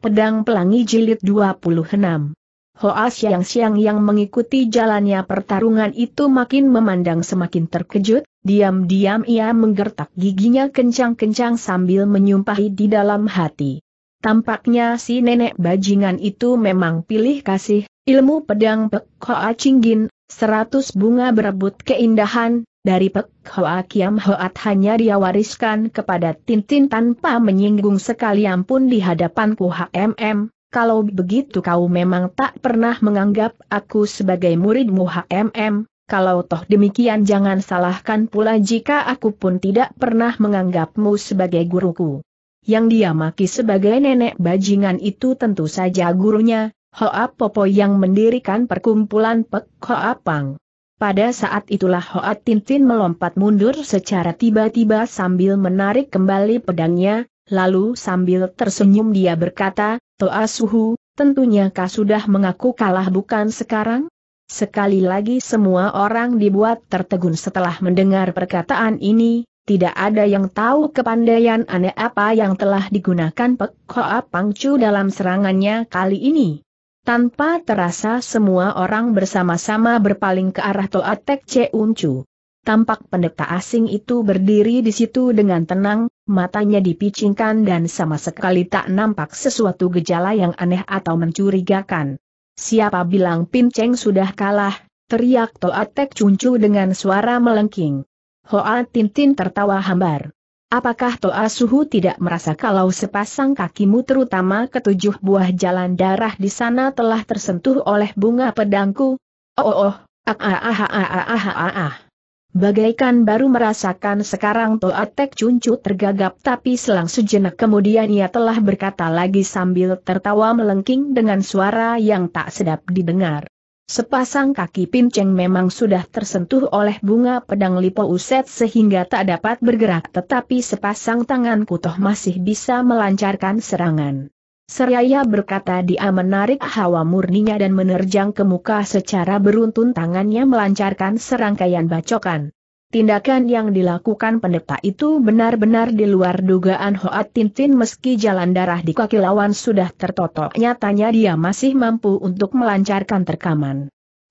Pedang Pelangi Jilid 26 Hoa siang-siang yang mengikuti jalannya pertarungan itu makin memandang semakin terkejut, diam-diam ia menggertak giginya kencang-kencang sambil menyumpahi di dalam hati. Tampaknya si nenek bajingan itu memang pilih kasih, ilmu pedang Pek Hoa Chinggin, seratus bunga berebut keindahan, dari Pek Hoa Kiam Hoat hanya dia wariskan kepada Tintin tanpa menyinggung sekalian pun di hadapanku HMM, kalau begitu kau memang tak pernah menganggap aku sebagai muridmu HMM, kalau toh demikian jangan salahkan pula jika aku pun tidak pernah menganggapmu sebagai guruku. Yang dia maki sebagai nenek bajingan itu tentu saja gurunya, Hoa Popo yang mendirikan perkumpulan Pek Hoa Pang. Pada saat itulah Hoat Tintin melompat mundur secara tiba-tiba sambil menarik kembali pedangnya, lalu sambil tersenyum dia berkata, Toa Suhu, tentunya kau sudah mengaku kalah bukan sekarang? Sekali lagi semua orang dibuat tertegun setelah mendengar perkataan ini, tidak ada yang tahu kepandaian aneh apa yang telah digunakan Pek Hoa Pangcu dalam serangannya kali ini. Tanpa terasa semua orang bersama-sama berpaling ke arah Toatek Uncu. Tampak pendeta asing itu berdiri di situ dengan tenang, matanya dipicingkan dan sama sekali tak nampak sesuatu gejala yang aneh atau mencurigakan. Siapa bilang Pinceng sudah kalah, teriak Toatek Cuncu dengan suara melengking. Hoa Tintin tertawa hambar. Apakah Toa Suhu tidak merasa kalau sepasang kakimu terutama ketujuh buah jalan darah di sana telah tersentuh oleh bunga pedangku? Oh oh oh, ah ah ah ah ah ah ah ah. ah. Bagaikan baru merasakan sekarang Toa Tek Cuncu tergagap tapi selang sejenak kemudian ia telah berkata lagi sambil tertawa melengking dengan suara yang tak sedap didengar. Sepasang kaki pinceng memang sudah tersentuh oleh bunga pedang Lipo Uset sehingga tak dapat bergerak tetapi sepasang tangan kutoh masih bisa melancarkan serangan. Seraya berkata dia menarik hawa murninya dan menerjang ke muka secara beruntun tangannya melancarkan serangkaian bacokan. Tindakan yang dilakukan pendeta itu benar-benar di luar dugaan Hoat Tintin meski jalan darah di kaki lawan sudah tertotok nyatanya dia masih mampu untuk melancarkan terkaman.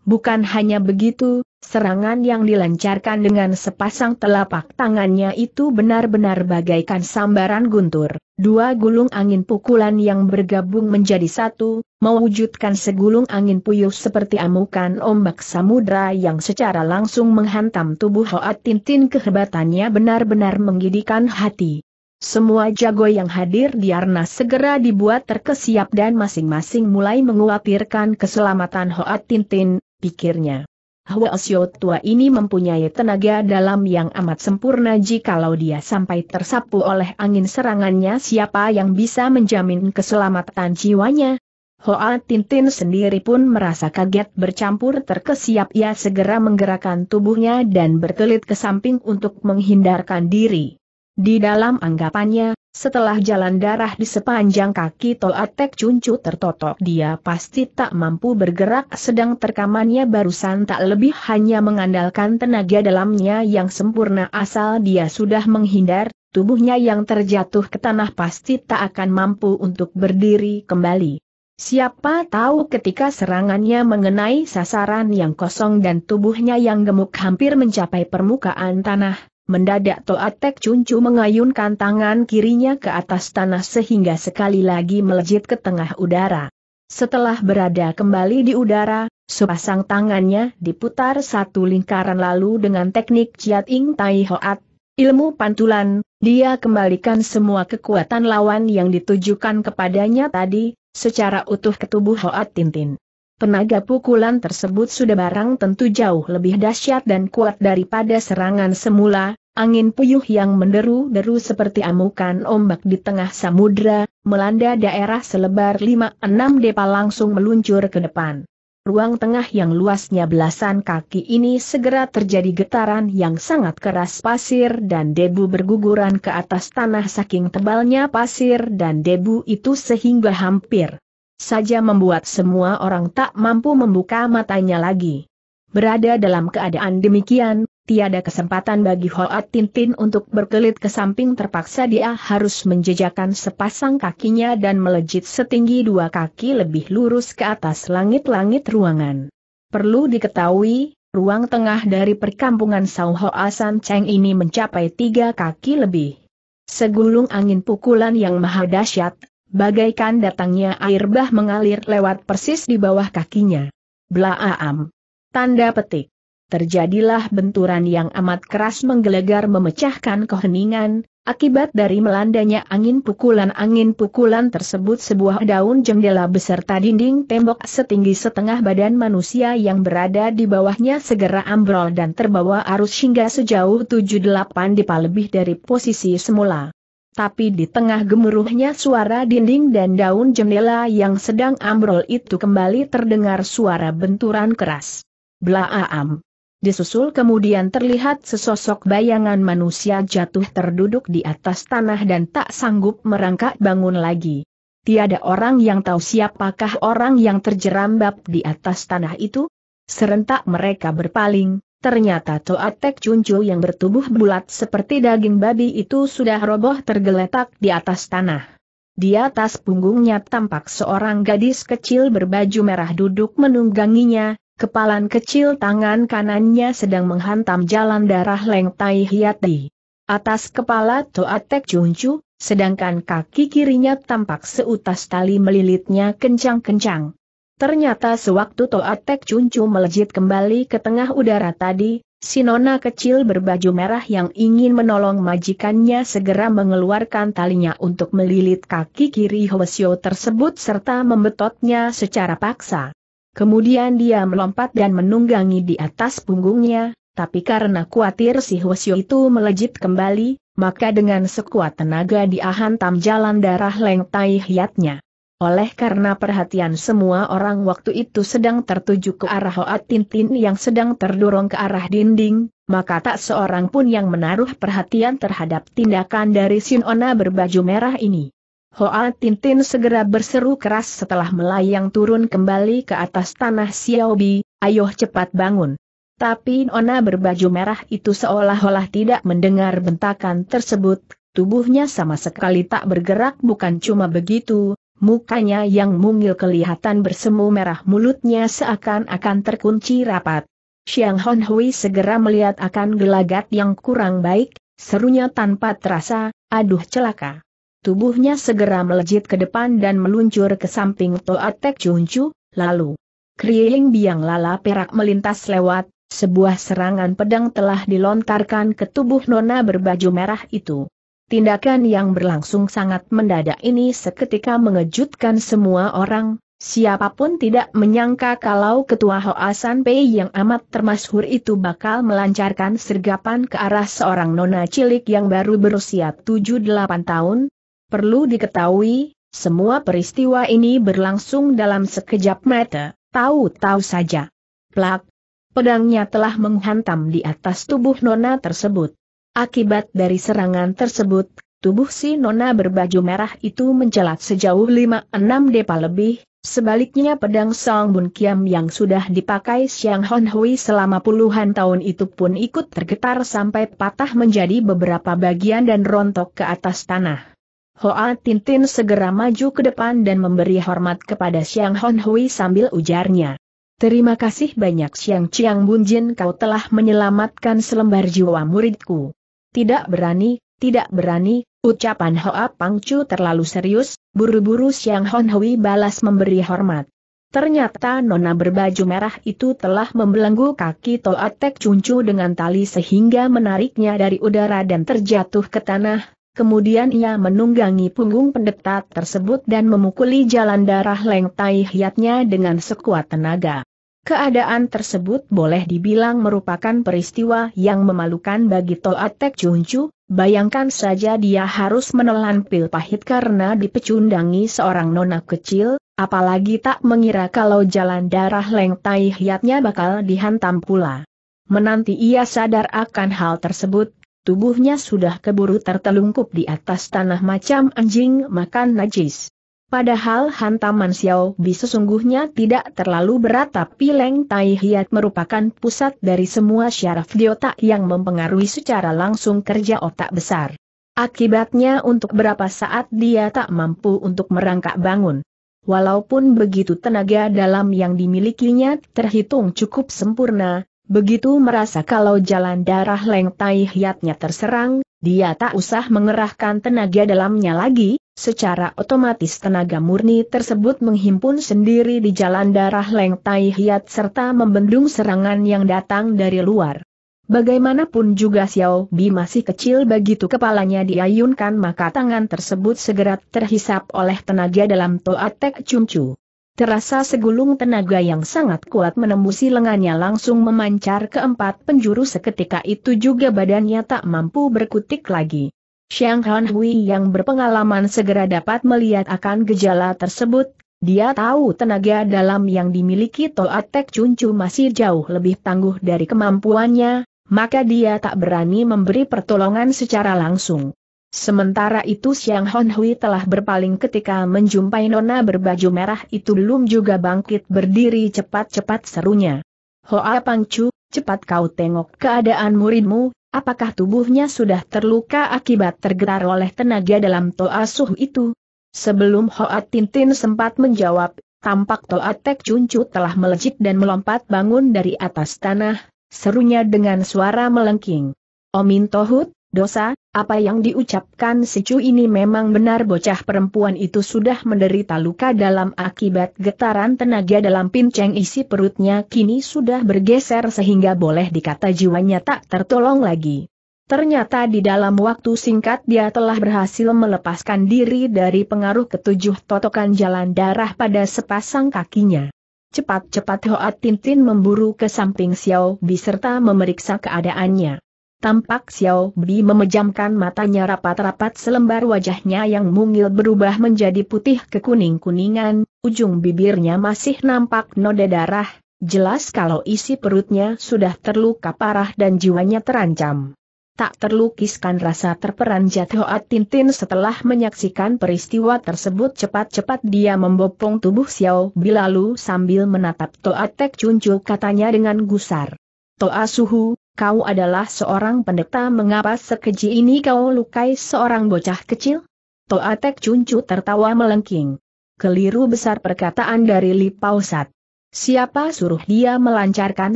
Bukan hanya begitu, serangan yang dilancarkan dengan sepasang telapak tangannya itu benar-benar bagaikan sambaran guntur. Dua gulung angin pukulan yang bergabung menjadi satu, mewujudkan segulung angin puyuh seperti amukan ombak samudra yang secara langsung menghantam tubuh Hoat Tintin kehebatannya benar-benar menggidikan hati. Semua jago yang hadir di Arna segera dibuat terkesiap dan masing-masing mulai menguatirkan keselamatan Hoat Tintin, pikirnya. Hwa Xiao tua ini mempunyai tenaga dalam yang amat sempurna jikalau dia sampai tersapu oleh angin serangannya siapa yang bisa menjamin keselamatan jiwanya? Hoa Tintin sendiri pun merasa kaget bercampur terkesiap ia segera menggerakkan tubuhnya dan berkelit ke samping untuk menghindarkan diri. Di dalam anggapannya, setelah jalan darah di sepanjang kaki Toatek Cuncu tertotok dia pasti tak mampu bergerak sedang terkamannya barusan tak lebih hanya mengandalkan tenaga dalamnya yang sempurna asal dia sudah menghindar, tubuhnya yang terjatuh ke tanah pasti tak akan mampu untuk berdiri kembali. Siapa tahu ketika serangannya mengenai sasaran yang kosong dan tubuhnya yang gemuk hampir mencapai permukaan tanah, Mendadak Tek Cuncu mengayunkan tangan kirinya ke atas tanah sehingga sekali lagi melejit ke tengah udara. Setelah berada kembali di udara, sepasang tangannya diputar satu lingkaran lalu dengan teknik Ciat Ing Tai Hoat, ilmu pantulan, dia kembalikan semua kekuatan lawan yang ditujukan kepadanya tadi, secara utuh ke tubuh Hoat Tintin. Tenaga pukulan tersebut sudah barang tentu jauh lebih dahsyat dan kuat daripada serangan semula, Angin puyuh yang menderu-deru seperti amukan ombak di tengah samudra, melanda daerah selebar 5-6 depa langsung meluncur ke depan. Ruang tengah yang luasnya belasan kaki ini segera terjadi getaran yang sangat keras pasir dan debu berguguran ke atas tanah saking tebalnya pasir dan debu itu sehingga hampir saja membuat semua orang tak mampu membuka matanya lagi. Berada dalam keadaan demikian, tiada kesempatan bagi Hoat Tintin untuk berkelit ke samping terpaksa dia harus menjejakan sepasang kakinya dan melejit setinggi dua kaki lebih lurus ke atas langit-langit ruangan. Perlu diketahui, ruang tengah dari perkampungan Sao Hoasan Cheng ini mencapai tiga kaki lebih. Segulung angin pukulan yang maha dahsyat, bagaikan datangnya air bah mengalir lewat persis di bawah kakinya. Blaam. Tanda petik terjadilah benturan yang amat keras menggelegar memecahkan keheningan, akibat dari melandanya angin pukulan-angin pukulan tersebut sebuah daun jendela beserta dinding tembok setinggi setengah badan manusia yang berada di bawahnya segera ambrol dan terbawa arus hingga sejauh 7-8 dipa lebih dari posisi semula. Tapi di tengah gemuruhnya suara dinding dan daun jendela yang sedang ambrol itu kembali terdengar suara benturan keras. Blaam Disusul kemudian terlihat sesosok bayangan manusia jatuh terduduk di atas tanah dan tak sanggup merangkak bangun lagi. Tiada orang yang tahu siapakah orang yang terjerambab di atas tanah itu. Serentak mereka berpaling, ternyata Toatek Cuncu yang bertubuh bulat seperti daging babi itu sudah roboh tergeletak di atas tanah. Di atas punggungnya tampak seorang gadis kecil berbaju merah duduk menungganginya, kepalan kecil tangan kanannya sedang menghantam jalan darah Leng Tai Hiati. Atas kepala Toatek Cuncu, sedangkan kaki kirinya tampak seutas tali melilitnya kencang-kencang. Ternyata sewaktu Toatek Cuncu melejit kembali ke tengah udara tadi, si nona kecil berbaju merah yang ingin menolong majikannya segera mengeluarkan talinya untuk melilit kaki kiri Hwasyo tersebut serta membetotnya secara paksa. Kemudian dia melompat dan menunggangi di atas punggungnya, tapi karena khawatir si Hwasyo itu melejit kembali, maka dengan sekuat tenaga dia hantam jalan darah Leng Tai Hiatnya. Oleh karena perhatian semua orang waktu itu sedang tertuju ke arah Hoat Tintin yang sedang terdorong ke arah dinding, maka tak seorang pun yang menaruh perhatian terhadap tindakan dari Sinona berbaju merah ini. Hoa Tintin segera berseru keras setelah melayang turun kembali ke atas tanah Xiaobi, ayo cepat bangun. Tapi Nona berbaju merah itu seolah-olah tidak mendengar bentakan tersebut, tubuhnya sama sekali tak bergerak bukan cuma begitu, mukanya yang mungil kelihatan bersemu merah mulutnya seakan-akan terkunci rapat. Xiang Hon Hui segera melihat akan gelagat yang kurang baik, serunya tanpa terasa, aduh celaka. Tubuhnya segera melejit ke depan dan meluncur ke samping Toatek Chuncu, lalu Kriing biang lala perak melintas lewat, sebuah serangan pedang telah dilontarkan ke tubuh nona berbaju merah itu. Tindakan yang berlangsung sangat mendadak ini seketika mengejutkan semua orang, siapapun tidak menyangka kalau ketua Hoasan Pei yang amat termasyhur itu bakal melancarkan sergapan ke arah seorang nona cilik yang baru berusia 7-8 tahun, Perlu diketahui, semua peristiwa ini berlangsung dalam sekejap mata, tahu-tahu saja. Plak! Pedangnya telah menghantam di atas tubuh Nona tersebut. Akibat dari serangan tersebut, tubuh si Nona berbaju merah itu mencelat sejauh 5-6 depa lebih, sebaliknya pedang Song Bun Kiam yang sudah dipakai Siang Hon Hui selama puluhan tahun itu pun ikut tergetar sampai patah menjadi beberapa bagian dan rontok ke atas tanah. Hoa Tintin segera maju ke depan dan memberi hormat kepada Xiang Hon Hui sambil ujarnya. Terima kasih banyak Xiang Chiang Bunjin kau telah menyelamatkan selembar jiwa muridku. Tidak berani, tidak berani, ucapan Hoa Pangcu terlalu serius, buru-buru Xiang Hon Hui balas memberi hormat. Ternyata nona berbaju merah itu telah membelenggu kaki Toa Tek Cuncu dengan tali sehingga menariknya dari udara dan terjatuh ke tanah, Kemudian ia menunggangi punggung pendeta tersebut dan memukuli jalan darah Tai hiatnya dengan sekuat tenaga. Keadaan tersebut boleh dibilang merupakan peristiwa yang memalukan bagi Toatek Junju. bayangkan saja dia harus menelan pil pahit karena dipecundangi seorang nona kecil, apalagi tak mengira kalau jalan darah Tai hiatnya bakal dihantam pula. Menanti ia sadar akan hal tersebut, tubuhnya sudah keburu tertelungkup di atas tanah macam anjing makan najis. Padahal hantaman Xiao Bi sesungguhnya tidak terlalu berat tapi Leng Tai Hiat merupakan pusat dari semua syaraf di otak yang mempengaruhi secara langsung kerja otak besar. Akibatnya untuk berapa saat dia tak mampu untuk merangkak bangun. Walaupun begitu tenaga dalam yang dimilikinya terhitung cukup sempurna, Begitu merasa kalau jalan darah Leng Tai Hiatnya terserang, dia tak usah mengerahkan tenaga dalamnya lagi, secara otomatis tenaga murni tersebut menghimpun sendiri di jalan darah Leng Tai Hiat serta membendung serangan yang datang dari luar. Bagaimanapun juga Xiao Bi masih kecil begitu kepalanya diayunkan maka tangan tersebut segera terhisap oleh tenaga dalam Toa Tek Chun Chu. Terasa segulung tenaga yang sangat kuat menembusi lengannya langsung memancar ke empat penjuru seketika itu juga badannya tak mampu berkutik lagi. Xiang Han Hui yang berpengalaman segera dapat melihat akan gejala tersebut, dia tahu tenaga dalam yang dimiliki Chun Cuncu masih jauh lebih tangguh dari kemampuannya, maka dia tak berani memberi pertolongan secara langsung. Sementara itu Siang Hon Hui telah berpaling ketika menjumpai nona berbaju merah itu belum juga bangkit berdiri cepat-cepat serunya. Hoa Pang Pangcu, cepat kau tengok keadaan muridmu, apakah tubuhnya sudah terluka akibat tergerar oleh tenaga dalam Toa Suhu itu? Sebelum Hoa Tintin sempat menjawab, tampak Toa Tek Cuncu telah melejit dan melompat bangun dari atas tanah, serunya dengan suara melengking. Omin Tohut, dosa, apa yang diucapkan si Chu ini memang benar bocah perempuan itu sudah menderita luka dalam akibat getaran tenaga dalam pinceng isi perutnya kini sudah bergeser sehingga boleh dikata jiwanya tak tertolong lagi. Ternyata di dalam waktu singkat dia telah berhasil melepaskan diri dari pengaruh ketujuh totokan jalan darah pada sepasang kakinya. Cepat-cepat Hoat Tintin memburu ke samping Xiao Bi serta memeriksa keadaannya. Tampak Xiao Bi memejamkan matanya rapat-rapat selembar wajahnya yang mungil berubah menjadi putih kekuning-kuningan, ujung bibirnya masih nampak noda darah, jelas kalau isi perutnya sudah terluka parah dan jiwanya terancam. Tak terlukiskan rasa terperanjat Hoat Tintin setelah menyaksikan peristiwa tersebut cepat-cepat dia membopong tubuh Xiao Bi lalu sambil menatap Toa Tek Cuncu katanya dengan gusar. Toa Suhu, kau adalah seorang pendeta mengapa sekeji ini kau lukai seorang bocah kecil? Toatek Cuncu tertawa melengking. Keliru besar perkataan dari Li Pausat. Siapa suruh dia melancarkan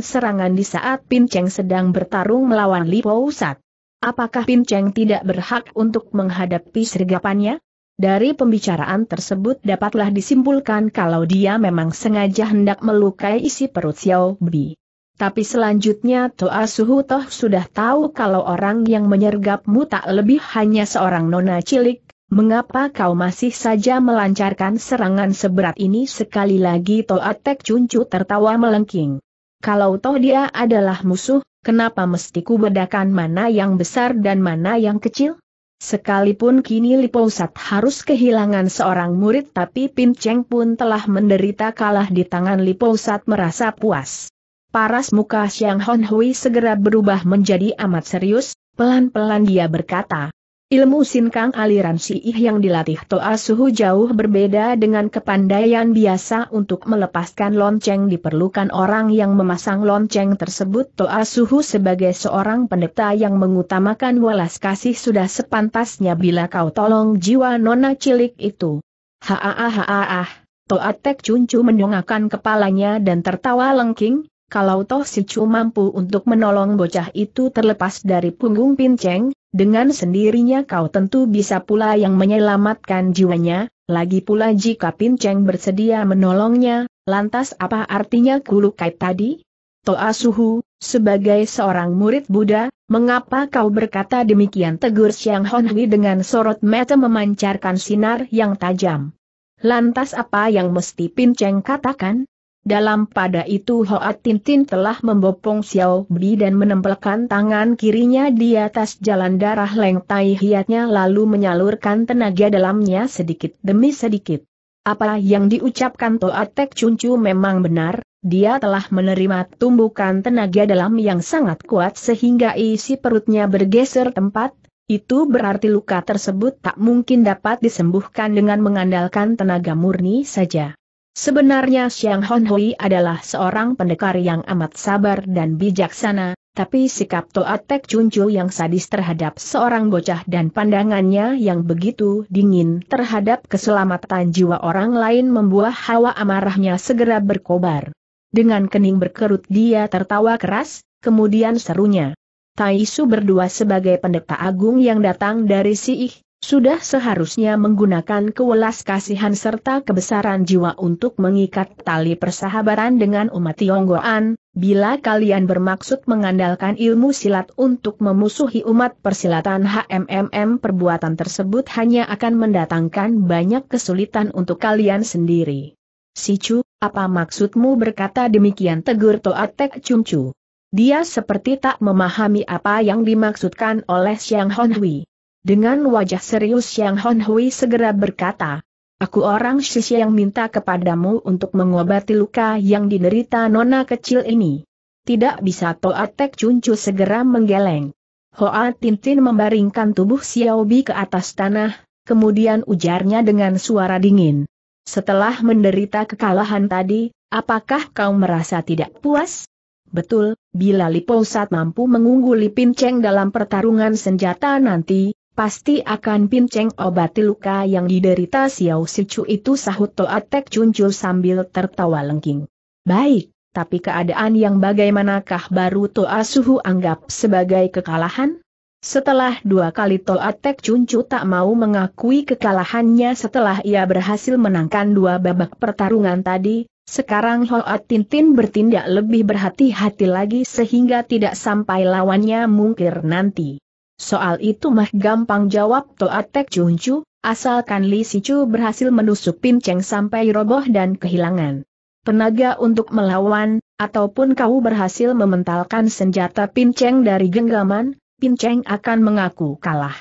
serangan di saat Pin sedang bertarung melawan Li Pausat? Apakah Pin tidak berhak untuk menghadapi sergapannya? Dari pembicaraan tersebut dapatlah disimpulkan kalau dia memang sengaja hendak melukai isi perut Xiao Bi. Tapi selanjutnya Toa Suhu Toh sudah tahu kalau orang yang menyergapmu tak lebih hanya seorang nona cilik, mengapa kau masih saja melancarkan serangan seberat ini sekali lagi Toa Tek Cuncu tertawa melengking. Kalau toh dia adalah musuh, kenapa mesti ku bedakan mana yang besar dan mana yang kecil? Sekalipun kini Lipousat harus kehilangan seorang murid tapi Pin Cheng pun telah menderita kalah di tangan Lipousat merasa puas. Paras muka Xiang Hon Hui segera berubah menjadi amat serius, pelan-pelan dia berkata. Ilmu sinkang aliran siih yang dilatih Toa Suhu jauh berbeda dengan kepandaian biasa untuk melepaskan lonceng diperlukan orang yang memasang lonceng tersebut Toa Suhu sebagai seorang pendeta yang mengutamakan welas kasih sudah sepantasnya bila kau tolong jiwa nona cilik itu. Haahahah! haaah. Toa Tek Cuncu mendongakkan kepalanya dan tertawa lengking, kalau toh si Chu mampu untuk menolong bocah itu terlepas dari punggung pinceng, dengan sendirinya kau tentu bisa pula yang menyelamatkan jiwanya, lagi pula jika pinceng bersedia menolongnya, lantas apa artinya kulukai tadi? Toa Suhu, sebagai seorang murid Buddha, mengapa kau berkata demikian tegur Siang Honhui dengan sorot mata memancarkan sinar yang tajam? Lantas apa yang mesti pinceng katakan? Dalam pada itu Hoat Tintin telah membopong Xiao Bi dan menempelkan tangan kirinya di atas jalan darah Leng Tai hiatnya lalu menyalurkan tenaga dalamnya sedikit demi sedikit. Apa yang diucapkan Toat Tek Cuncu memang benar, dia telah menerima tumbukan tenaga dalam yang sangat kuat sehingga isi perutnya bergeser tempat, itu berarti luka tersebut tak mungkin dapat disembuhkan dengan mengandalkan tenaga murni saja. Sebenarnya Xiang Hon adalah seorang pendekar yang amat sabar dan bijaksana, tapi sikap Toa Tek Cuncu yang sadis terhadap seorang bocah dan pandangannya yang begitu dingin terhadap keselamatan jiwa orang lain membuat hawa amarahnya segera berkobar. Dengan kening berkerut dia tertawa keras, kemudian serunya. Tai Su berdua sebagai pendeta agung yang datang dari Siih, sudah seharusnya menggunakan kewelas kasihan serta kebesaran jiwa untuk mengikat tali persahabatan dengan umat Tionggoan, bila kalian bermaksud mengandalkan ilmu silat untuk memusuhi umat persilatan HMMM perbuatan tersebut hanya akan mendatangkan banyak kesulitan untuk kalian sendiri. Sicu, apa maksudmu berkata demikian tegur Toatek Cuncu. Dia seperti tak memahami apa yang dimaksudkan oleh Xiang Honhui. Dengan wajah serius Yang Hon Hui segera berkata, Aku orang sisi yang minta kepadamu untuk mengobati luka yang diderita nona kecil ini. Tidak bisa Toa Tek Cuncu segera menggeleng. Hoa Tintin membaringkan tubuh Xiaobi ke atas tanah, kemudian ujarnya dengan suara dingin. Setelah menderita kekalahan tadi, apakah kau merasa tidak puas? Betul, bila Sat mampu mengungguli Pinceng dalam pertarungan senjata nanti, pasti akan pinceng obati luka yang diderita Xiao Sichu itu sahut Toatek Tek sambil tertawa lengking. Baik, tapi keadaan yang bagaimanakah baru Toa Suhu anggap sebagai kekalahan? Setelah dua kali Toatek Tek tak mau mengakui kekalahannya setelah ia berhasil menangkan dua babak pertarungan tadi, sekarang Hoat Tintin bertindak lebih berhati-hati lagi sehingga tidak sampai lawannya mungkir nanti. Soal itu mah gampang jawab Toatek Cuncu, asalkan Li Sicu berhasil menusuk pinceng sampai roboh dan kehilangan tenaga untuk melawan, ataupun kau berhasil mementalkan senjata pinceng dari genggaman, pinceng akan mengaku kalah.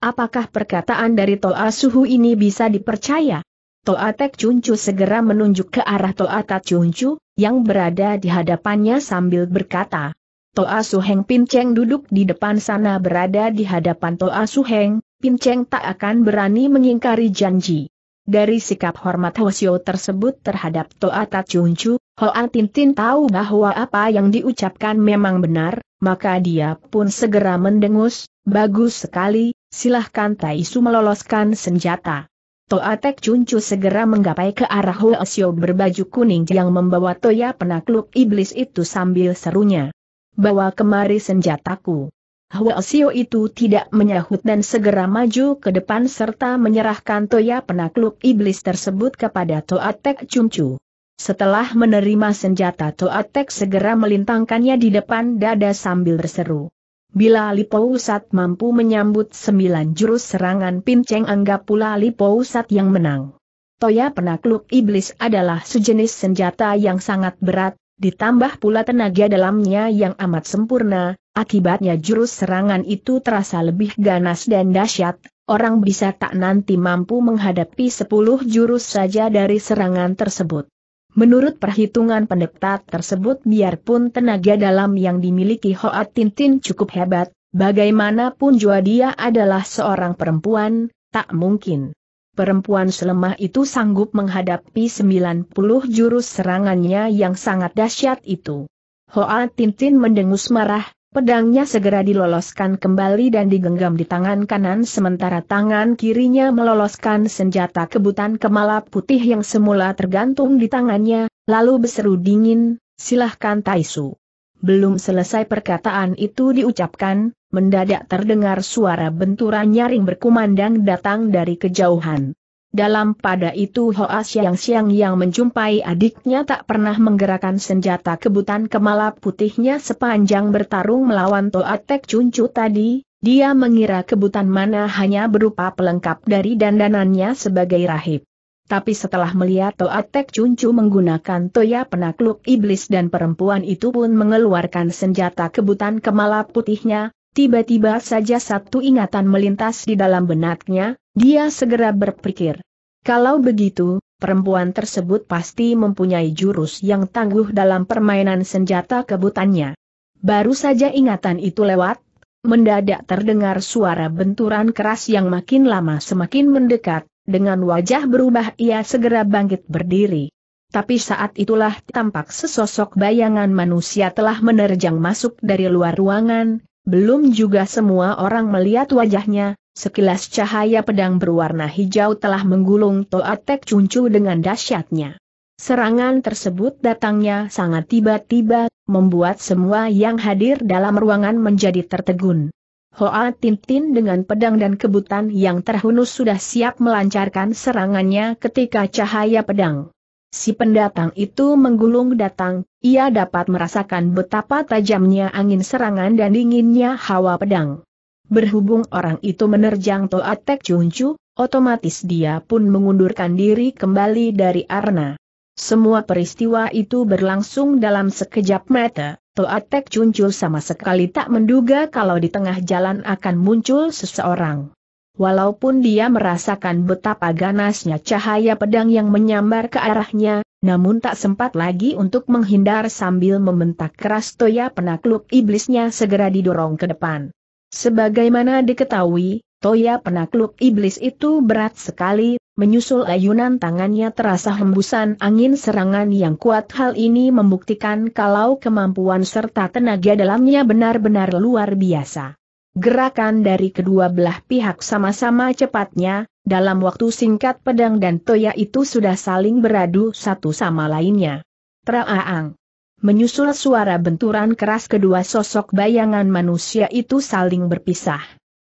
Apakah perkataan dari Toa Suhu ini bisa dipercaya? Toa Tek Cuncu segera menunjuk ke arah Toa Tat Cuncu, yang berada di hadapannya sambil berkata, Toa Suheng Pinceng duduk di depan sana berada di hadapan Toa Suheng, Pinceng tak akan berani mengingkari janji. Dari sikap hormat Hosio tersebut terhadap Toa Tachuncu, Hoa Tintin tahu bahwa apa yang diucapkan memang benar, maka dia pun segera mendengus, bagus sekali, silahkan Taisu meloloskan senjata. Toa Tek Cuncu segera menggapai ke arah Hosio berbaju kuning yang membawa Toya penakluk iblis itu sambil serunya bawa kemari senjataku. Hwasio itu tidak menyahut dan segera maju ke depan serta menyerahkan toya penakluk iblis tersebut kepada Toatek Cumcu. Setelah menerima senjata Toatek segera melintangkannya di depan dada sambil berseru. Bila Lipousat mampu menyambut sembilan jurus serangan pinceng anggap pula Lipousat yang menang. Toya penakluk iblis adalah sejenis senjata yang sangat berat, Ditambah pula tenaga dalamnya yang amat sempurna, akibatnya jurus serangan itu terasa lebih ganas dan dahsyat, orang bisa tak nanti mampu menghadapi sepuluh jurus saja dari serangan tersebut. Menurut perhitungan pendeta tersebut biarpun tenaga dalam yang dimiliki Hoat Tintin cukup hebat, bagaimanapun jua dia adalah seorang perempuan, tak mungkin perempuan selemah itu sanggup menghadapi 90 jurus serangannya yang sangat dahsyat itu. Hoa Tintin mendengus marah, pedangnya segera diloloskan kembali dan digenggam di tangan kanan sementara tangan kirinya meloloskan senjata kebutan kemala putih yang semula tergantung di tangannya, lalu berseru dingin, silahkan Taisu. Belum selesai perkataan itu diucapkan, mendadak terdengar suara benturan nyaring berkumandang datang dari kejauhan. Dalam pada itu Hoa Siang-Siang yang menjumpai adiknya tak pernah menggerakkan senjata kebutan kemala putihnya sepanjang bertarung melawan Toatek Cuncu tadi, dia mengira kebutan mana hanya berupa pelengkap dari dandanannya sebagai rahib. Tapi setelah melihat Toa Cuncu menggunakan toya penakluk iblis dan perempuan itu pun mengeluarkan senjata kebutan kemala putihnya, tiba-tiba saja satu ingatan melintas di dalam benaknya, dia segera berpikir. Kalau begitu, perempuan tersebut pasti mempunyai jurus yang tangguh dalam permainan senjata kebutannya. Baru saja ingatan itu lewat, mendadak terdengar suara benturan keras yang makin lama semakin mendekat, dengan wajah berubah ia segera bangkit berdiri. Tapi saat itulah tampak sesosok bayangan manusia telah menerjang masuk dari luar ruangan, belum juga semua orang melihat wajahnya, sekilas cahaya pedang berwarna hijau telah menggulung Toatek Cuncu dengan dahsyatnya. Serangan tersebut datangnya sangat tiba-tiba, membuat semua yang hadir dalam ruangan menjadi tertegun. Hoa Tintin dengan pedang dan kebutan yang terhunus sudah siap melancarkan serangannya ketika cahaya pedang. Si pendatang itu menggulung datang, ia dapat merasakan betapa tajamnya angin serangan dan dinginnya hawa pedang. Berhubung orang itu menerjang Toa Tek Cuncu, otomatis dia pun mengundurkan diri kembali dari Arna. Semua peristiwa itu berlangsung dalam sekejap mata. Toatek Cuncul sama sekali tak menduga kalau di tengah jalan akan muncul seseorang. Walaupun dia merasakan betapa ganasnya cahaya pedang yang menyambar ke arahnya, namun tak sempat lagi untuk menghindar sambil membentak keras Toya penakluk iblisnya segera didorong ke depan. Sebagaimana diketahui, Toya penakluk iblis itu berat sekali, Menyusul ayunan tangannya terasa hembusan angin serangan yang kuat hal ini membuktikan kalau kemampuan serta tenaga dalamnya benar-benar luar biasa. Gerakan dari kedua belah pihak sama-sama cepatnya, dalam waktu singkat pedang dan toya itu sudah saling beradu satu sama lainnya. Traaang. Menyusul suara benturan keras kedua sosok bayangan manusia itu saling berpisah.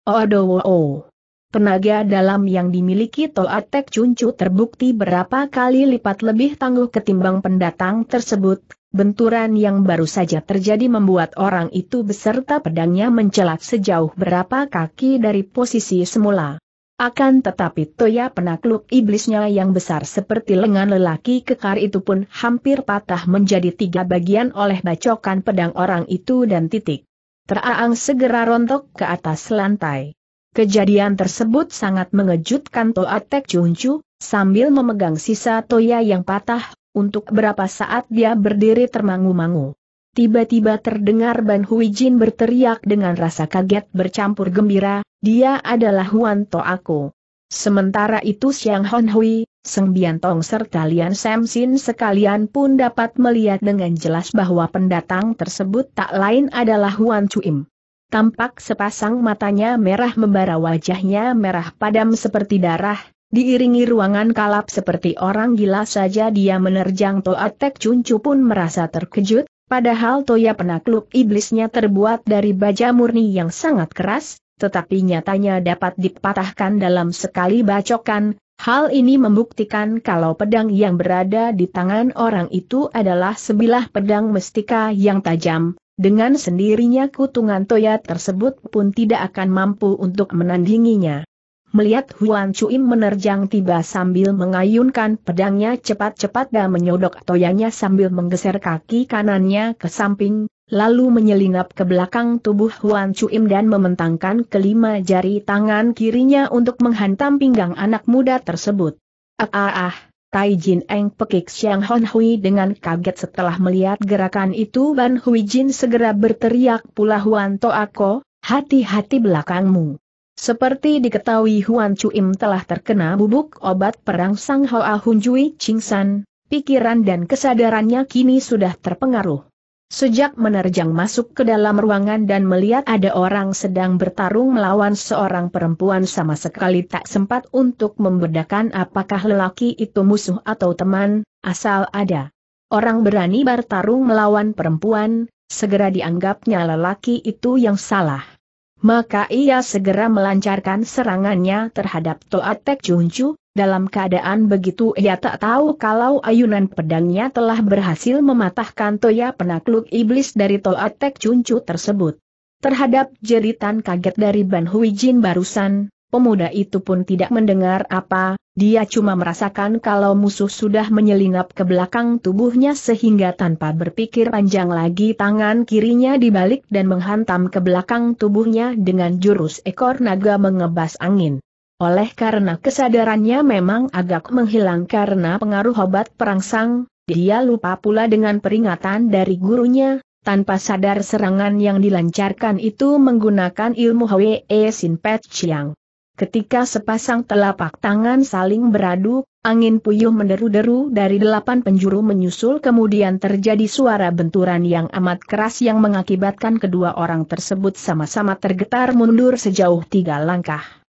Odowo. -o. Tenaga dalam yang dimiliki Toatek Cuncu terbukti berapa kali lipat lebih tangguh ketimbang pendatang tersebut, benturan yang baru saja terjadi membuat orang itu beserta pedangnya mencelat sejauh berapa kaki dari posisi semula. Akan tetapi Toya penakluk iblisnya yang besar seperti lengan lelaki kekar itu pun hampir patah menjadi tiga bagian oleh bacokan pedang orang itu dan titik. Teraang segera rontok ke atas lantai. Kejadian tersebut sangat mengejutkan Toatek Cuncu, sambil memegang sisa toya yang patah, untuk berapa saat dia berdiri termangu-mangu. Tiba-tiba terdengar Ban Hui Jin berteriak dengan rasa kaget bercampur gembira, dia adalah Huan To Sementara itu Xiang Hon Hui, Seng Bian Tong serta Lian Sam Sin sekalian pun dapat melihat dengan jelas bahwa pendatang tersebut tak lain adalah Huan Im. Tampak sepasang matanya merah membara wajahnya merah padam seperti darah, diiringi ruangan kalap seperti orang gila saja dia menerjang Toa Tek Cuncu pun merasa terkejut, padahal Toya penakluk iblisnya terbuat dari baja murni yang sangat keras, tetapi nyatanya dapat dipatahkan dalam sekali bacokan, Hal ini membuktikan kalau pedang yang berada di tangan orang itu adalah sebilah pedang mestika yang tajam, dengan sendirinya kutungan Toya tersebut pun tidak akan mampu untuk menandinginya. Melihat Huan Chuim menerjang tiba sambil mengayunkan pedangnya cepat-cepat dan menyodok toyanya sambil menggeser kaki kanannya ke samping, lalu menyelinap ke belakang tubuh Huan Chuim dan mementangkan kelima jari tangan kirinya untuk menghantam pinggang anak muda tersebut. Ah ah ah, Tai Jin Eng pekik Xiang Hon Hui dengan kaget setelah melihat gerakan itu Ban Hui Jin segera berteriak pula Huan To Ako, hati-hati belakangmu. Seperti diketahui Huan Chu Im telah terkena bubuk obat perang Sang Hoa Hun Jui Ching San, pikiran dan kesadarannya kini sudah terpengaruh. Sejak menerjang masuk ke dalam ruangan dan melihat ada orang sedang bertarung melawan seorang perempuan sama sekali tak sempat untuk membedakan apakah lelaki itu musuh atau teman, asal ada. Orang berani bertarung melawan perempuan, segera dianggapnya lelaki itu yang salah. Maka ia segera melancarkan serangannya terhadap Toa Tek dalam keadaan begitu ia tak tahu kalau ayunan pedangnya telah berhasil mematahkan toya penakluk iblis dari toatek cuncu tersebut. Terhadap jeritan kaget dari Ban Hui Jin barusan, pemuda itu pun tidak mendengar apa, dia cuma merasakan kalau musuh sudah menyelinap ke belakang tubuhnya sehingga tanpa berpikir panjang lagi tangan kirinya dibalik dan menghantam ke belakang tubuhnya dengan jurus ekor naga mengebas angin. Oleh karena kesadarannya memang agak menghilang karena pengaruh obat perangsang, dia lupa pula dengan peringatan dari gurunya, tanpa sadar serangan yang dilancarkan itu menggunakan ilmu Hwe e Sin Pet Chiang. Ketika sepasang telapak tangan saling beradu, angin puyuh menderu-deru dari delapan penjuru menyusul kemudian terjadi suara benturan yang amat keras yang mengakibatkan kedua orang tersebut sama-sama tergetar mundur sejauh tiga langkah.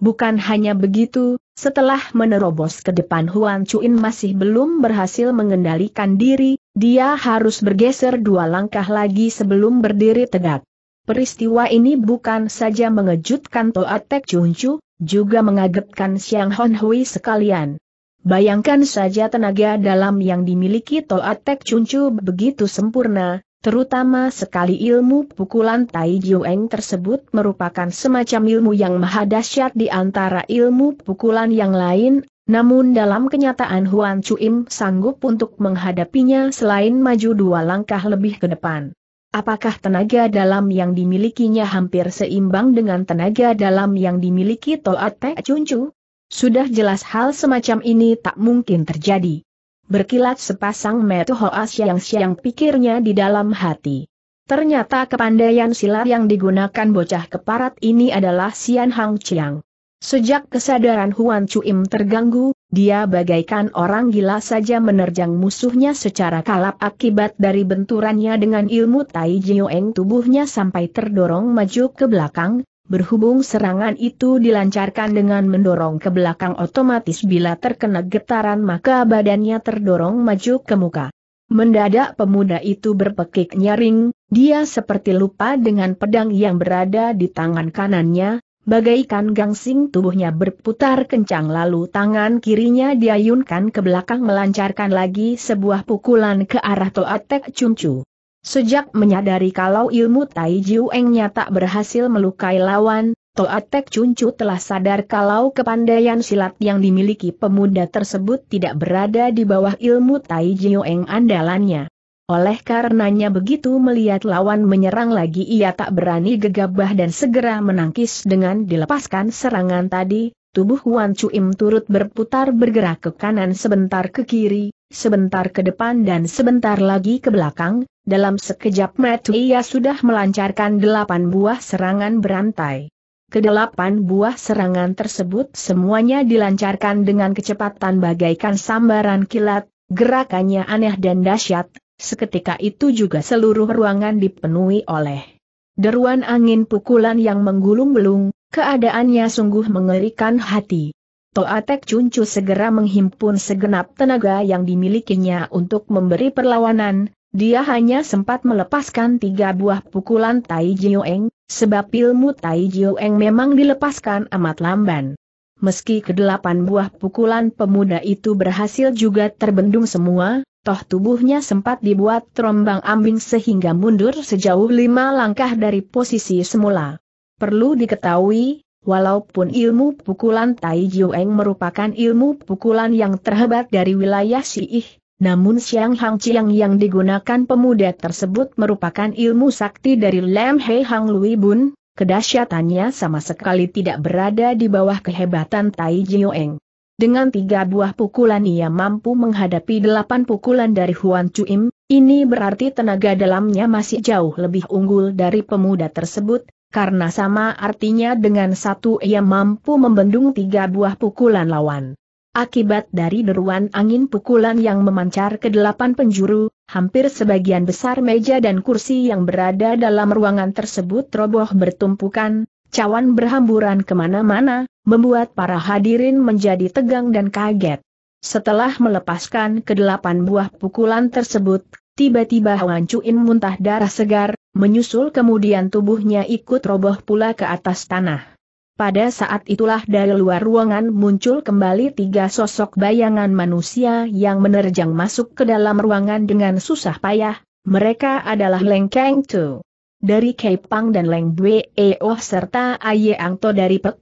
Bukan hanya begitu, setelah menerobos ke depan Huan Chuin masih belum berhasil mengendalikan diri, dia harus bergeser dua langkah lagi sebelum berdiri tegak. Peristiwa ini bukan saja mengejutkan Toa Tek Chun Chu, juga mengagetkan Xiang Hon Hui sekalian. Bayangkan saja tenaga dalam yang dimiliki Toa Tek Chun Chu begitu sempurna, Terutama sekali ilmu pukulan Tai Jueng tersebut merupakan semacam ilmu yang maha dahsyat di antara ilmu pukulan yang lain, namun dalam kenyataan Huan Chuim sanggup untuk menghadapinya selain maju dua langkah lebih ke depan. Apakah tenaga dalam yang dimilikinya hampir seimbang dengan tenaga dalam yang dimiliki Toat Pek Cuncu? Sudah jelas hal semacam ini tak mungkin terjadi berkilat sepasang metu Hoas yang siang pikirnya di dalam hati. Ternyata kepandaian silat yang digunakan bocah keparat ini adalah Sian Hang Chiang. Sejak kesadaran Huan Chuim terganggu, dia bagaikan orang gila saja menerjang musuhnya secara kalap akibat dari benturannya dengan ilmu Tai Jioeng tubuhnya sampai terdorong maju ke belakang, Berhubung serangan itu dilancarkan dengan mendorong ke belakang otomatis bila terkena getaran maka badannya terdorong maju ke muka. Mendadak pemuda itu berpekik nyaring, dia seperti lupa dengan pedang yang berada di tangan kanannya, bagaikan gangsing tubuhnya berputar kencang lalu tangan kirinya diayunkan ke belakang melancarkan lagi sebuah pukulan ke arah Toatek Cuncu. Sejak menyadari kalau ilmu Tai Jiuengnya tak berhasil melukai lawan, Toatek Cuncu telah sadar kalau kepandaian silat yang dimiliki pemuda tersebut tidak berada di bawah ilmu Tai Jiueng andalannya. Oleh karenanya begitu melihat lawan menyerang lagi ia tak berani gegabah dan segera menangkis dengan dilepaskan serangan tadi, Tubuh Wan Im turut berputar bergerak ke kanan sebentar ke kiri, sebentar ke depan dan sebentar lagi ke belakang, dalam sekejap mata ia sudah melancarkan delapan buah serangan berantai. Kedelapan buah serangan tersebut semuanya dilancarkan dengan kecepatan bagaikan sambaran kilat, gerakannya aneh dan dahsyat, seketika itu juga seluruh ruangan dipenuhi oleh Deruan angin pukulan yang menggulung gulung keadaannya sungguh mengerikan hati. Toatek Cuncu segera menghimpun segenap tenaga yang dimilikinya untuk memberi perlawanan, dia hanya sempat melepaskan tiga buah pukulan Tai Jioeng, sebab ilmu Tai Jioeng memang dilepaskan amat lamban. Meski kedelapan buah pukulan pemuda itu berhasil juga terbendung semua, toh tubuhnya sempat dibuat terombang ambing sehingga mundur sejauh lima langkah dari posisi semula. Perlu diketahui, walaupun ilmu pukulan Tai Jueng merupakan ilmu pukulan yang terhebat dari wilayah Siih, namun Siang Hang Chiang yang digunakan pemuda tersebut merupakan ilmu sakti dari Lam Hei Hang Lui Bun, kedahsyatannya sama sekali tidak berada di bawah kehebatan Tai Jueng. Dengan tiga buah pukulan ia mampu menghadapi delapan pukulan dari Huan Chuim, ini berarti tenaga dalamnya masih jauh lebih unggul dari pemuda tersebut, karena sama artinya dengan satu ia mampu membendung tiga buah pukulan lawan. Akibat dari deruan angin pukulan yang memancar ke delapan penjuru, hampir sebagian besar meja dan kursi yang berada dalam ruangan tersebut roboh bertumpukan, Cawan berhamburan kemana-mana, membuat para hadirin menjadi tegang dan kaget. Setelah melepaskan kedelapan buah pukulan tersebut, tiba-tiba Wan Cuin muntah darah segar, menyusul kemudian tubuhnya ikut roboh pula ke atas tanah. Pada saat itulah dari luar ruangan muncul kembali tiga sosok bayangan manusia yang menerjang masuk ke dalam ruangan dengan susah payah, mereka adalah Leng Kang Tu, dari Kepang dan Leng Bwe Eoh serta Aye Angto dari Pek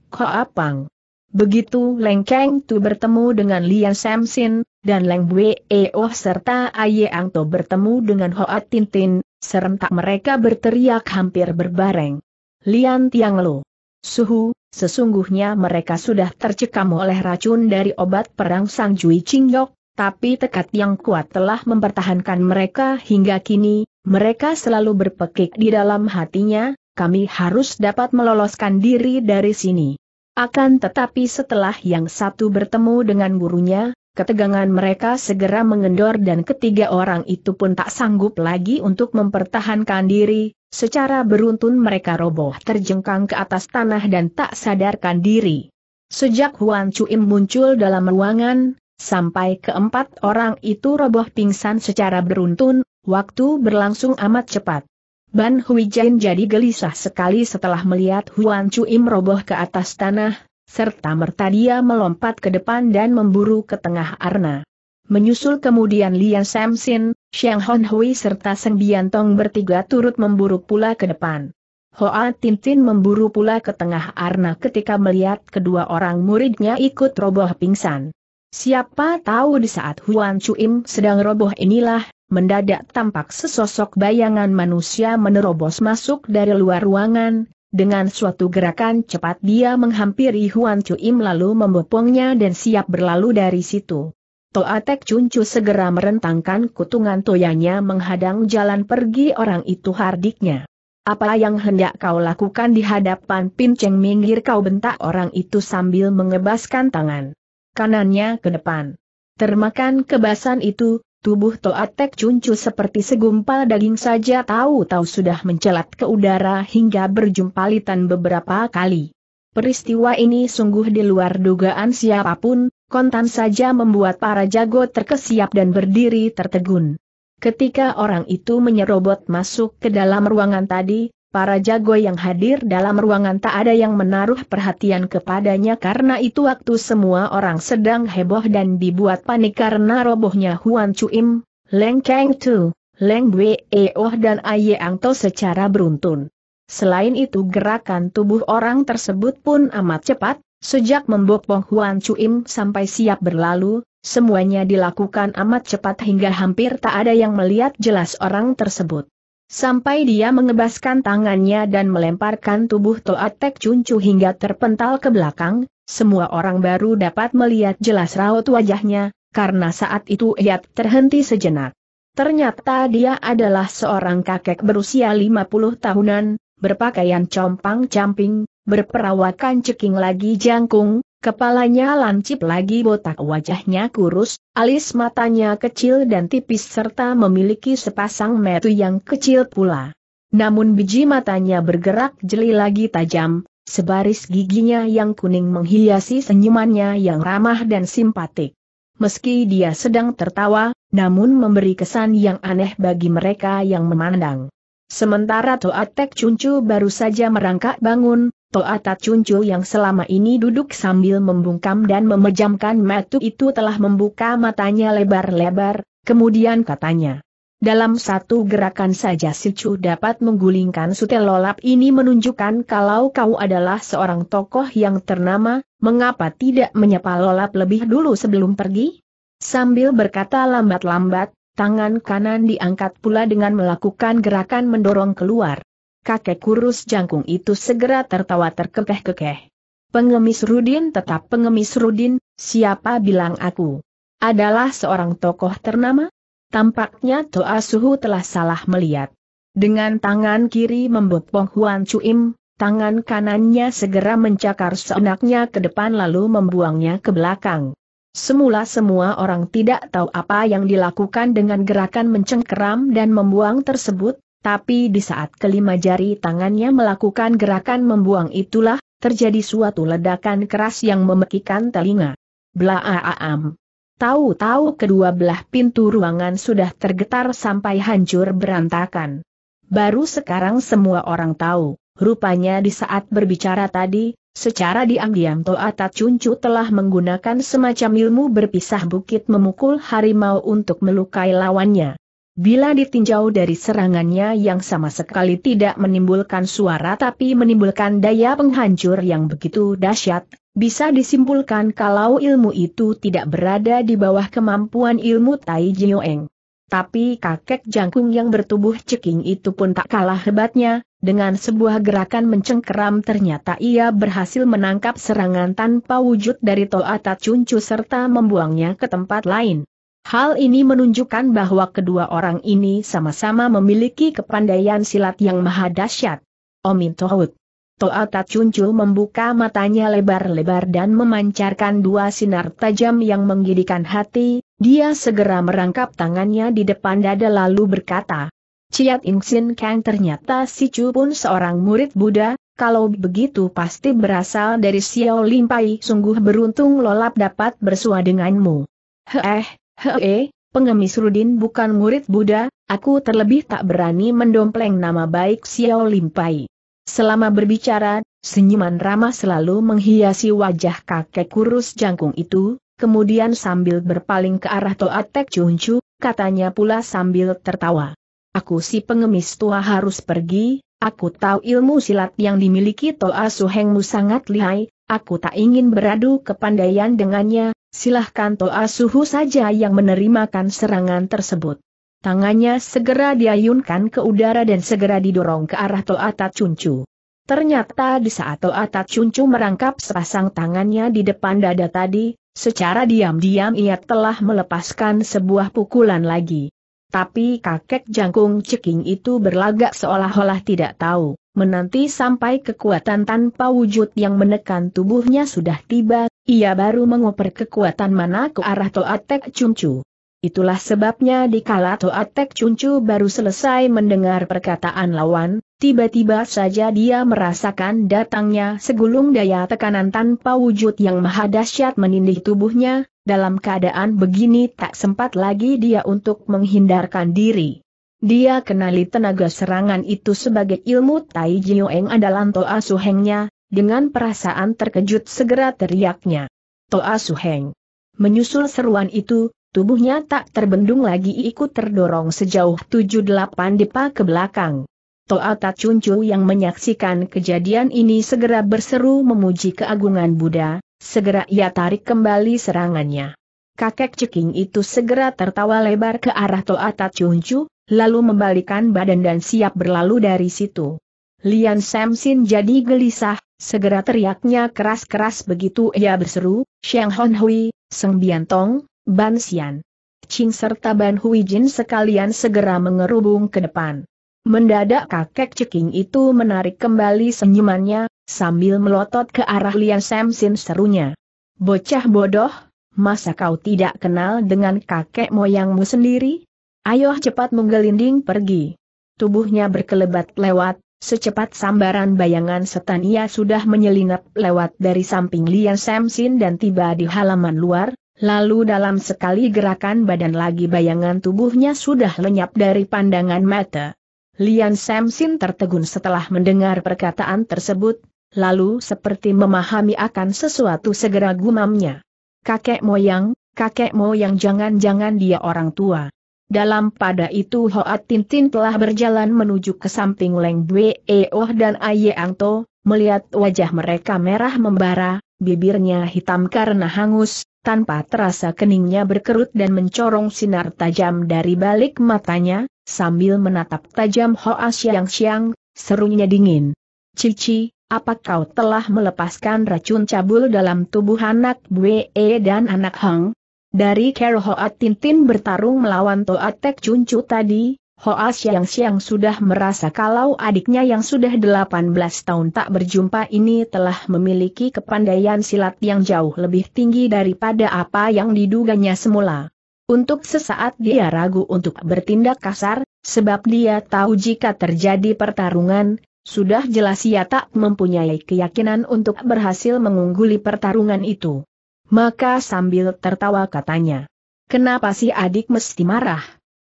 Pang. Begitu Leng Keng Tu bertemu dengan Lian Samsin, dan Leng Bwe Eoh serta Aye Angto bertemu dengan Hoa Tintin, serentak mereka berteriak hampir berbareng. Lian Tiang Lo. Suhu, sesungguhnya mereka sudah tercekam oleh racun dari obat perang Sang Jui Ching tapi tekad yang kuat telah mempertahankan mereka hingga kini, mereka selalu berpekik di dalam hatinya, kami harus dapat meloloskan diri dari sini. Akan tetapi setelah yang satu bertemu dengan gurunya, ketegangan mereka segera mengendor dan ketiga orang itu pun tak sanggup lagi untuk mempertahankan diri, secara beruntun mereka roboh terjengkang ke atas tanah dan tak sadarkan diri. Sejak Huan Chuim muncul dalam ruangan, Sampai keempat orang itu roboh pingsan secara beruntun, waktu berlangsung amat cepat. Ban Hui Jin jadi gelisah sekali setelah melihat Huan Chu Im roboh ke atas tanah, serta merta dia melompat ke depan dan memburu ke tengah arna. Menyusul kemudian Lian Samsin, Xiang Hon Hui serta Seng Tong bertiga turut memburu pula ke depan. Hoa Tintin memburu pula ke tengah arna ketika melihat kedua orang muridnya ikut roboh pingsan. Siapa tahu di saat Huan Chuim sedang roboh inilah, mendadak tampak sesosok bayangan manusia menerobos masuk dari luar ruangan, dengan suatu gerakan cepat dia menghampiri Huan Chuim lalu membopongnya dan siap berlalu dari situ. Toatek Cuncu segera merentangkan kutungan toyanya menghadang jalan pergi orang itu hardiknya. Apa yang hendak kau lakukan di hadapan Pin Cheng minggir kau bentak orang itu sambil mengebaskan tangan kanannya ke depan. Termakan kebasan itu, tubuh Toatek Cuncu seperti segumpal daging saja tahu-tahu sudah mencelat ke udara hingga berjumpalitan beberapa kali. Peristiwa ini sungguh di luar dugaan siapapun, kontan saja membuat para jago terkesiap dan berdiri tertegun. Ketika orang itu menyerobot masuk ke dalam ruangan tadi, Para jago yang hadir dalam ruangan tak ada yang menaruh perhatian kepadanya karena itu waktu semua orang sedang heboh dan dibuat panik karena robohnya Huan Chuim, Leng Kang Tu, Leng Bwe oh dan Ang To secara beruntun. Selain itu gerakan tubuh orang tersebut pun amat cepat, sejak membopong Huan Chuim sampai siap berlalu, semuanya dilakukan amat cepat hingga hampir tak ada yang melihat jelas orang tersebut. Sampai dia mengebaskan tangannya dan melemparkan tubuh Toat Tek Cuncu hingga terpental ke belakang, semua orang baru dapat melihat jelas raut wajahnya, karena saat itu ia terhenti sejenak. Ternyata dia adalah seorang kakek berusia 50 tahunan, berpakaian compang-camping, berperawakan ceking lagi jangkung, Kepalanya lancip lagi botak wajahnya kurus, alis matanya kecil dan tipis serta memiliki sepasang metu yang kecil pula. Namun biji matanya bergerak jeli lagi tajam, sebaris giginya yang kuning menghiasi senyumannya yang ramah dan simpatik. Meski dia sedang tertawa, namun memberi kesan yang aneh bagi mereka yang memandang. Sementara Toatek Cuncu baru saja merangkak bangun, Toa Tacuncu yang selama ini duduk sambil membungkam dan memejamkan mata itu telah membuka matanya lebar-lebar, kemudian katanya. Dalam satu gerakan saja si Chu dapat menggulingkan sutelolap ini menunjukkan kalau kau adalah seorang tokoh yang ternama, mengapa tidak menyapa lolap lebih dulu sebelum pergi? Sambil berkata lambat-lambat, tangan kanan diangkat pula dengan melakukan gerakan mendorong keluar kakek kurus jangkung itu segera tertawa terkekeh-kekeh. Pengemis Rudin tetap pengemis Rudin, siapa bilang aku? Adalah seorang tokoh ternama? Tampaknya Toa Suhu telah salah melihat. Dengan tangan kiri membopong Huan Chuim, tangan kanannya segera mencakar seenaknya ke depan lalu membuangnya ke belakang. Semula semua orang tidak tahu apa yang dilakukan dengan gerakan mencengkeram dan membuang tersebut, tapi di saat kelima jari tangannya melakukan gerakan membuang itulah, terjadi suatu ledakan keras yang memekikan telinga. Blaaam. Tahu-tahu kedua belah pintu ruangan sudah tergetar sampai hancur berantakan. Baru sekarang semua orang tahu, rupanya di saat berbicara tadi, secara diam-diam Toata Cuncu telah menggunakan semacam ilmu berpisah bukit memukul harimau untuk melukai lawannya. Bila ditinjau dari serangannya yang sama sekali tidak menimbulkan suara tapi menimbulkan daya penghancur yang begitu dahsyat, bisa disimpulkan kalau ilmu itu tidak berada di bawah kemampuan ilmu Tai Jioeng. Tapi kakek jangkung yang bertubuh ceking itu pun tak kalah hebatnya, dengan sebuah gerakan mencengkeram ternyata ia berhasil menangkap serangan tanpa wujud dari Toa Cuncu serta membuangnya ke tempat lain. Hal ini menunjukkan bahwa kedua orang ini sama-sama memiliki kepandaian silat yang maha dahsyat. Omin Tohut. Toa Cuncul membuka matanya lebar-lebar dan memancarkan dua sinar tajam yang menggidikan hati, dia segera merangkap tangannya di depan dada lalu berkata, Ciat Ingsin Kang ternyata si Chu pun seorang murid Buddha, kalau begitu pasti berasal dari Xiao Limpai sungguh beruntung lolap dapat bersua denganmu. Heh, Hee, pengemis Rudin bukan murid Buddha, aku terlebih tak berani mendompleng nama baik Xiao Limpai. Selama berbicara, senyuman ramah selalu menghiasi wajah kakek kurus jangkung itu, kemudian sambil berpaling ke arah Toatek Tek Chuncu, katanya pula sambil tertawa. Aku si pengemis tua harus pergi, aku tahu ilmu silat yang dimiliki Toa Suhengmu sangat lihai, aku tak ingin beradu kepandaian dengannya, Silahkan Toa Suhu saja yang menerimakan serangan tersebut. Tangannya segera diayunkan ke udara dan segera didorong ke arah Toa Tachuncu. Ternyata di saat Toa Tachuncu merangkap sepasang tangannya di depan dada tadi, secara diam-diam ia telah melepaskan sebuah pukulan lagi. Tapi kakek jangkung ceking itu berlagak seolah-olah tidak tahu, menanti sampai kekuatan tanpa wujud yang menekan tubuhnya sudah tiba, ia baru mengoper kekuatan mana ke arah Toatek Cuncu. Itulah sebabnya dikala Toatek Cuncu baru selesai mendengar perkataan lawan, tiba-tiba saja dia merasakan datangnya segulung daya tekanan tanpa wujud yang maha dahsyat menindih tubuhnya, dalam keadaan begini tak sempat lagi dia untuk menghindarkan diri. Dia kenali tenaga serangan itu sebagai ilmu Tai Jioeng andalan Toa Suhengnya, dengan perasaan terkejut segera teriaknya. Toa Suheng. Menyusul seruan itu, tubuhnya tak terbendung lagi ikut terdorong sejauh 7-8 depa ke belakang. Toa Tachuncu yang menyaksikan kejadian ini segera berseru memuji keagungan Buddha, segera ia tarik kembali serangannya. Kakek ceking itu segera tertawa lebar ke arah Toa Tachuncu, lalu membalikan badan dan siap berlalu dari situ. Lian Samsin jadi gelisah, Segera teriaknya keras-keras begitu ia berseru, Xiang Hon Hui, Seng Tong, Ban Xian. Ching serta Ban Hui Jin sekalian segera mengerubung ke depan. Mendadak kakek ceking itu menarik kembali senyumannya, sambil melotot ke arah Lian Sam Sin serunya. Bocah bodoh, masa kau tidak kenal dengan kakek moyangmu sendiri? Ayo cepat menggelinding pergi. Tubuhnya berkelebat lewat, Secepat sambaran bayangan setan ia sudah menyelinap lewat dari samping Lian Samsin dan tiba di halaman luar, lalu dalam sekali gerakan badan lagi bayangan tubuhnya sudah lenyap dari pandangan mata. Lian Samsin tertegun setelah mendengar perkataan tersebut, lalu seperti memahami akan sesuatu segera gumamnya. Kakek moyang, kakek moyang jangan-jangan dia orang tua. Dalam pada itu Hoat Tintin telah berjalan menuju ke samping Leng Bwe eh Oh dan Aye ah Angto. melihat wajah mereka merah membara, bibirnya hitam karena hangus, tanpa terasa keningnya berkerut dan mencorong sinar tajam dari balik matanya, sambil menatap tajam Hoa Siang Siang, serunya dingin. Cici, apa kau telah melepaskan racun cabul dalam tubuh anak Bue eh dan anak Hang? Dari Kero Hoa Tintin bertarung melawan Toa Tek Cuncu tadi, Hoa Siang-Siang sudah merasa kalau adiknya yang sudah 18 tahun tak berjumpa ini telah memiliki kepandaian silat yang jauh lebih tinggi daripada apa yang diduganya semula. Untuk sesaat dia ragu untuk bertindak kasar, sebab dia tahu jika terjadi pertarungan, sudah jelas ia tak mempunyai keyakinan untuk berhasil mengungguli pertarungan itu. Maka sambil tertawa katanya, Kenapa sih adik mesti marah?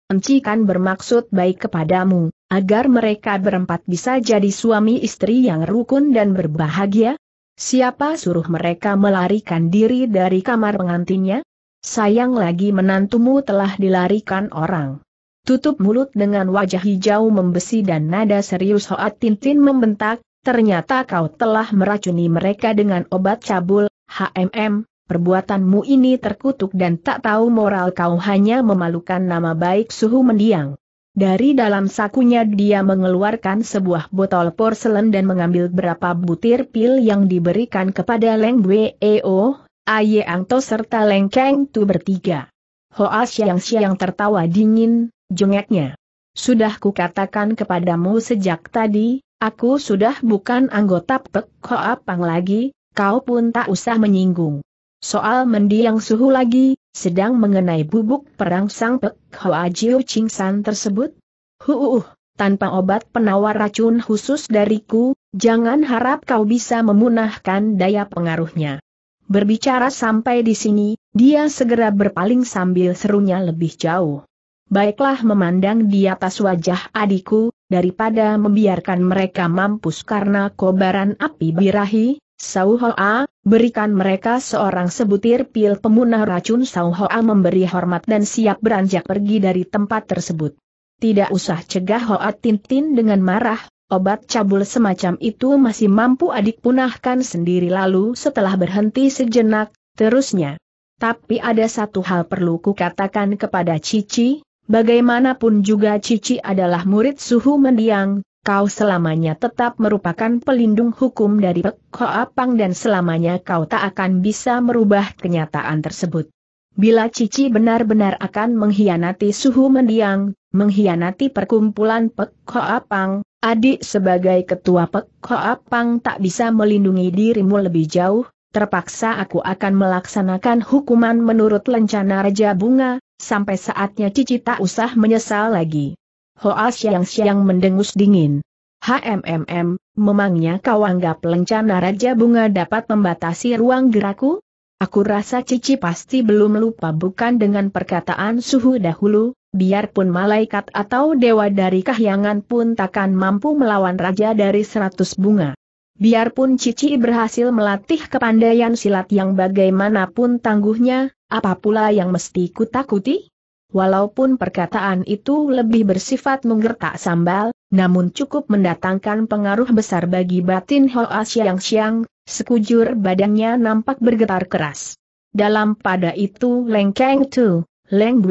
Enci kan bermaksud baik kepadamu, agar mereka berempat bisa jadi suami istri yang rukun dan berbahagia? Siapa suruh mereka melarikan diri dari kamar pengantinnya? Sayang lagi menantumu telah dilarikan orang. Tutup mulut dengan wajah hijau membesi dan nada serius Hoat Tintin membentak, ternyata kau telah meracuni mereka dengan obat cabul, HMM, perbuatanmu ini terkutuk dan tak tahu moral kau hanya memalukan nama baik suhu mendiang. Dari dalam sakunya dia mengeluarkan sebuah botol porselen dan mengambil berapa butir pil yang diberikan kepada Leng Bweo, Aye Angto serta Leng Keng Tu bertiga. Hoa Siang Siang tertawa dingin, jengeknya. Sudah kukatakan kepadamu sejak tadi, aku sudah bukan anggota Pek Hoa Pang lagi, kau pun tak usah menyinggung. Soal mendiang suhu lagi, sedang mengenai bubuk perang Sang Pek Hoa Jiu Ching San tersebut? Huuuh, tanpa obat penawar racun khusus dariku, jangan harap kau bisa memunahkan daya pengaruhnya. Berbicara sampai di sini, dia segera berpaling sambil serunya lebih jauh. Baiklah memandang di atas wajah adikku, daripada membiarkan mereka mampus karena kobaran api birahi, Sauhoa, berikan mereka seorang sebutir pil pemunah racun Sauhoa memberi hormat dan siap beranjak pergi dari tempat tersebut. Tidak usah cegah Hoa Tintin dengan marah, obat cabul semacam itu masih mampu adik punahkan sendiri lalu setelah berhenti sejenak, terusnya. Tapi ada satu hal perlu kukatakan kepada Cici, bagaimanapun juga Cici adalah murid suhu mendiang, kau selamanya tetap merupakan pelindung hukum dari Pek Hoa Pang dan selamanya kau tak akan bisa merubah kenyataan tersebut. Bila Cici benar-benar akan mengkhianati suhu mendiang, mengkhianati perkumpulan Pek Hoa Pang, adik sebagai ketua Pek Hoa Pang tak bisa melindungi dirimu lebih jauh, terpaksa aku akan melaksanakan hukuman menurut lencana Raja Bunga, sampai saatnya Cici tak usah menyesal lagi. Hoa siang-siang mendengus dingin. HMMM, memangnya kau anggap lencana Raja Bunga dapat membatasi ruang gerakku? Aku rasa Cici pasti belum lupa bukan dengan perkataan suhu dahulu, biarpun malaikat atau dewa dari kahyangan pun takkan mampu melawan Raja dari seratus bunga. Biarpun Cici berhasil melatih kepandaian silat yang bagaimanapun tangguhnya, apa pula yang mesti kutakuti? Walaupun perkataan itu lebih bersifat menggertak sambal, namun cukup mendatangkan pengaruh besar bagi batin Hoa Xiang Xiang, sekujur badannya nampak bergetar keras. Dalam pada itu Leng Keng Tu, Leng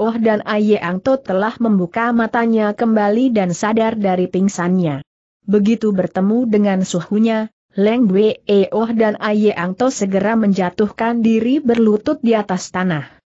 Oh dan Aye Ang To telah membuka matanya kembali dan sadar dari pingsannya. Begitu bertemu dengan suhunya, Leng Oh dan Aye Ang To segera menjatuhkan diri berlutut di atas tanah.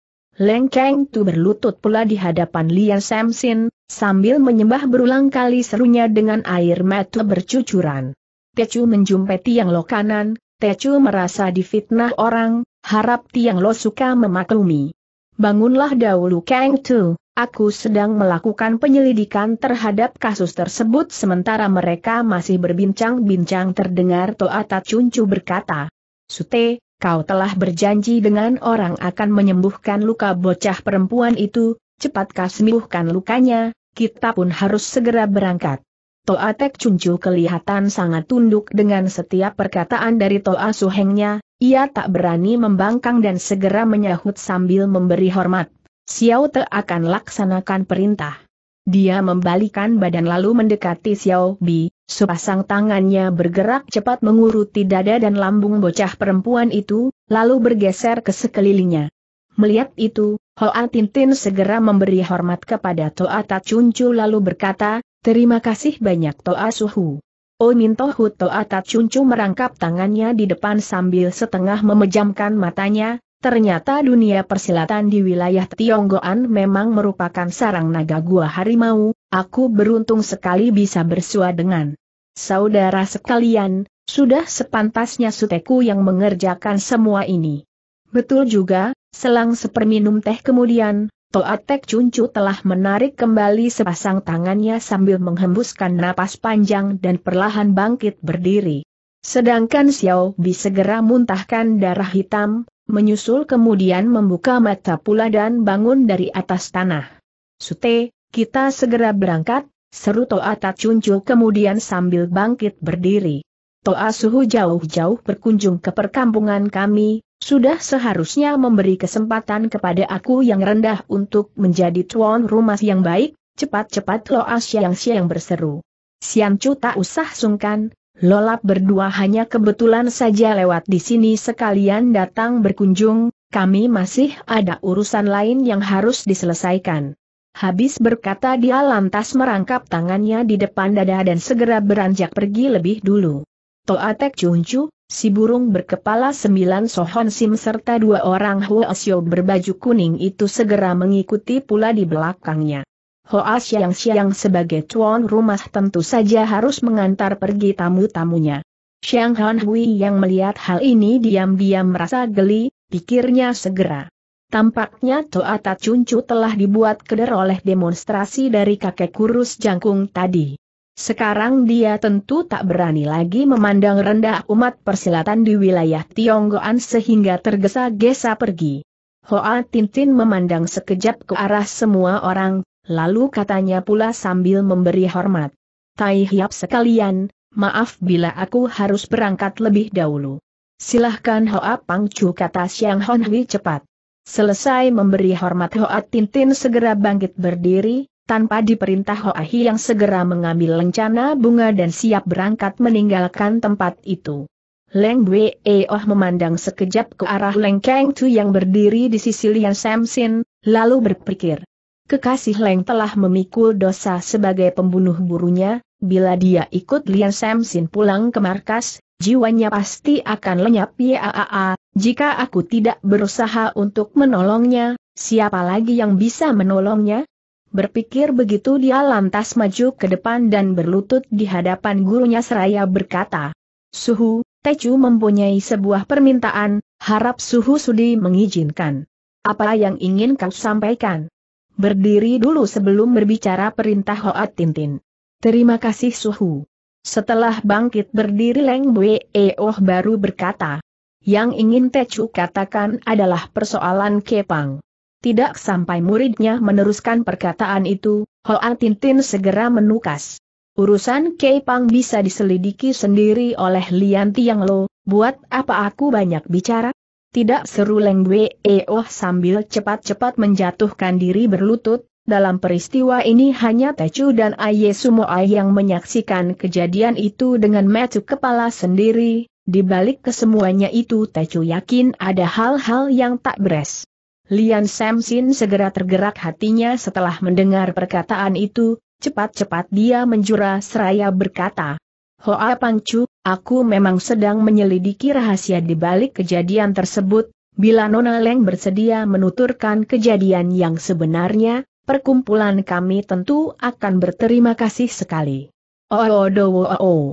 Leng Cheng Tu berlutut pula di hadapan Lian Samsin, sambil menyembah berulang kali serunya dengan air mata bercucuran. Tecu menjumpai tiang lo kanan, Tecu merasa difitnah orang, harap tiang lo suka memaklumi. Bangunlah dahulu Kang Tu, aku sedang melakukan penyelidikan terhadap kasus tersebut sementara mereka masih berbincang-bincang terdengar Toa Cuncu berkata. Sute, Kau telah berjanji dengan orang akan menyembuhkan luka bocah perempuan itu, cepat kasih sembuhkan lukanya, kita pun harus segera berangkat. Toatek Cuncu kelihatan sangat tunduk dengan setiap perkataan dari Toa Suhengnya, ia tak berani membangkang dan segera menyahut sambil memberi hormat. Xiao Te akan laksanakan perintah. Dia membalikan badan lalu mendekati Xiao Bi, Sepasang tangannya bergerak cepat menguruti dada dan lambung bocah perempuan itu, lalu bergeser ke sekelilingnya. Melihat itu, Hoa Tintin segera memberi hormat kepada Toa Tachuncu lalu berkata, Terima kasih banyak Toa Suhu. Omin Mintohu Toa Tacuncu merangkap tangannya di depan sambil setengah memejamkan matanya, ternyata dunia persilatan di wilayah Tionggoan memang merupakan sarang naga gua harimau, aku beruntung sekali bisa bersua dengan Saudara sekalian, sudah sepantasnya Suteku yang mengerjakan semua ini. Betul juga, selang seperminum teh kemudian, Toatek Cuncu telah menarik kembali sepasang tangannya sambil menghembuskan napas panjang dan perlahan bangkit berdiri. Sedangkan Xiao Bi segera muntahkan darah hitam, menyusul kemudian membuka mata pula dan bangun dari atas tanah. Sute, kita segera berangkat, Seru Toa Tacuncu kemudian sambil bangkit berdiri. Toa Suhu jauh-jauh berkunjung ke perkampungan kami, sudah seharusnya memberi kesempatan kepada aku yang rendah untuk menjadi tuan rumah yang baik, cepat-cepat Loa siang-siang berseru. Siamcu tak usah sungkan, Lolap berdua hanya kebetulan saja lewat di sini sekalian datang berkunjung, kami masih ada urusan lain yang harus diselesaikan. Habis berkata dia lantas merangkap tangannya di depan dada dan segera beranjak pergi lebih dulu. Toatek Cuncu, si burung berkepala sembilan Sohon Sim serta dua orang Hoasyo berbaju kuning itu segera mengikuti pula di belakangnya. Hoas yang siang sebagai tuan rumah tentu saja harus mengantar pergi tamu-tamunya. Xiang Han Hui yang melihat hal ini diam-diam merasa geli, pikirnya segera. Tampaknya Toa Cuncu telah dibuat keder oleh demonstrasi dari kakek kurus jangkung tadi. Sekarang dia tentu tak berani lagi memandang rendah umat persilatan di wilayah Tionggoan sehingga tergesa-gesa pergi. Hoa Tintin memandang sekejap ke arah semua orang, lalu katanya pula sambil memberi hormat. Tai Hiap sekalian, maaf bila aku harus berangkat lebih dahulu. Silahkan Hoa Pangcu kata Siang Honhui cepat. Selesai memberi hormat Hoa Tintin segera bangkit berdiri, tanpa diperintah Hoa Yang segera mengambil lencana bunga dan siap berangkat meninggalkan tempat itu. Leng Wei e Oh memandang sekejap ke arah Leng Kang Tu yang berdiri di sisi Lian Samsin, lalu berpikir. Kekasih Leng telah memikul dosa sebagai pembunuh burunya, bila dia ikut Lian Samsin pulang ke markas, jiwanya pasti akan lenyap. Yaa, jika aku tidak berusaha untuk menolongnya, siapa lagi yang bisa menolongnya? Berpikir begitu dia lantas maju ke depan dan berlutut di hadapan gurunya seraya berkata, Suhu, Techu mempunyai sebuah permintaan, harap Suhu Sudi mengizinkan. Apa yang ingin kau sampaikan? Berdiri dulu sebelum berbicara perintah Hoat Tintin. Terima kasih Suhu. Setelah bangkit berdiri Leng Bue Eoh baru berkata, yang ingin Tecu katakan adalah persoalan Kepang. Tidak sampai muridnya meneruskan perkataan itu, Hoa Tintin segera menukas. Urusan Kepang bisa diselidiki sendiri oleh Lian Tiang Lo, buat apa aku banyak bicara? Tidak seru Leng Wei Oh sambil cepat-cepat menjatuhkan diri berlutut, dalam peristiwa ini hanya Tecu dan Aye Sumoai yang menyaksikan kejadian itu dengan metu kepala sendiri, di balik kesemuanya itu Tecu yakin ada hal-hal yang tak beres. Lian Samsin segera tergerak hatinya setelah mendengar perkataan itu, cepat-cepat dia menjura seraya berkata, Hoa Pangcu, aku memang sedang menyelidiki rahasia di balik kejadian tersebut, bila Nona Leng bersedia menuturkan kejadian yang sebenarnya, perkumpulan kami tentu akan berterima kasih sekali. Oh, oh, oh, oh, oh.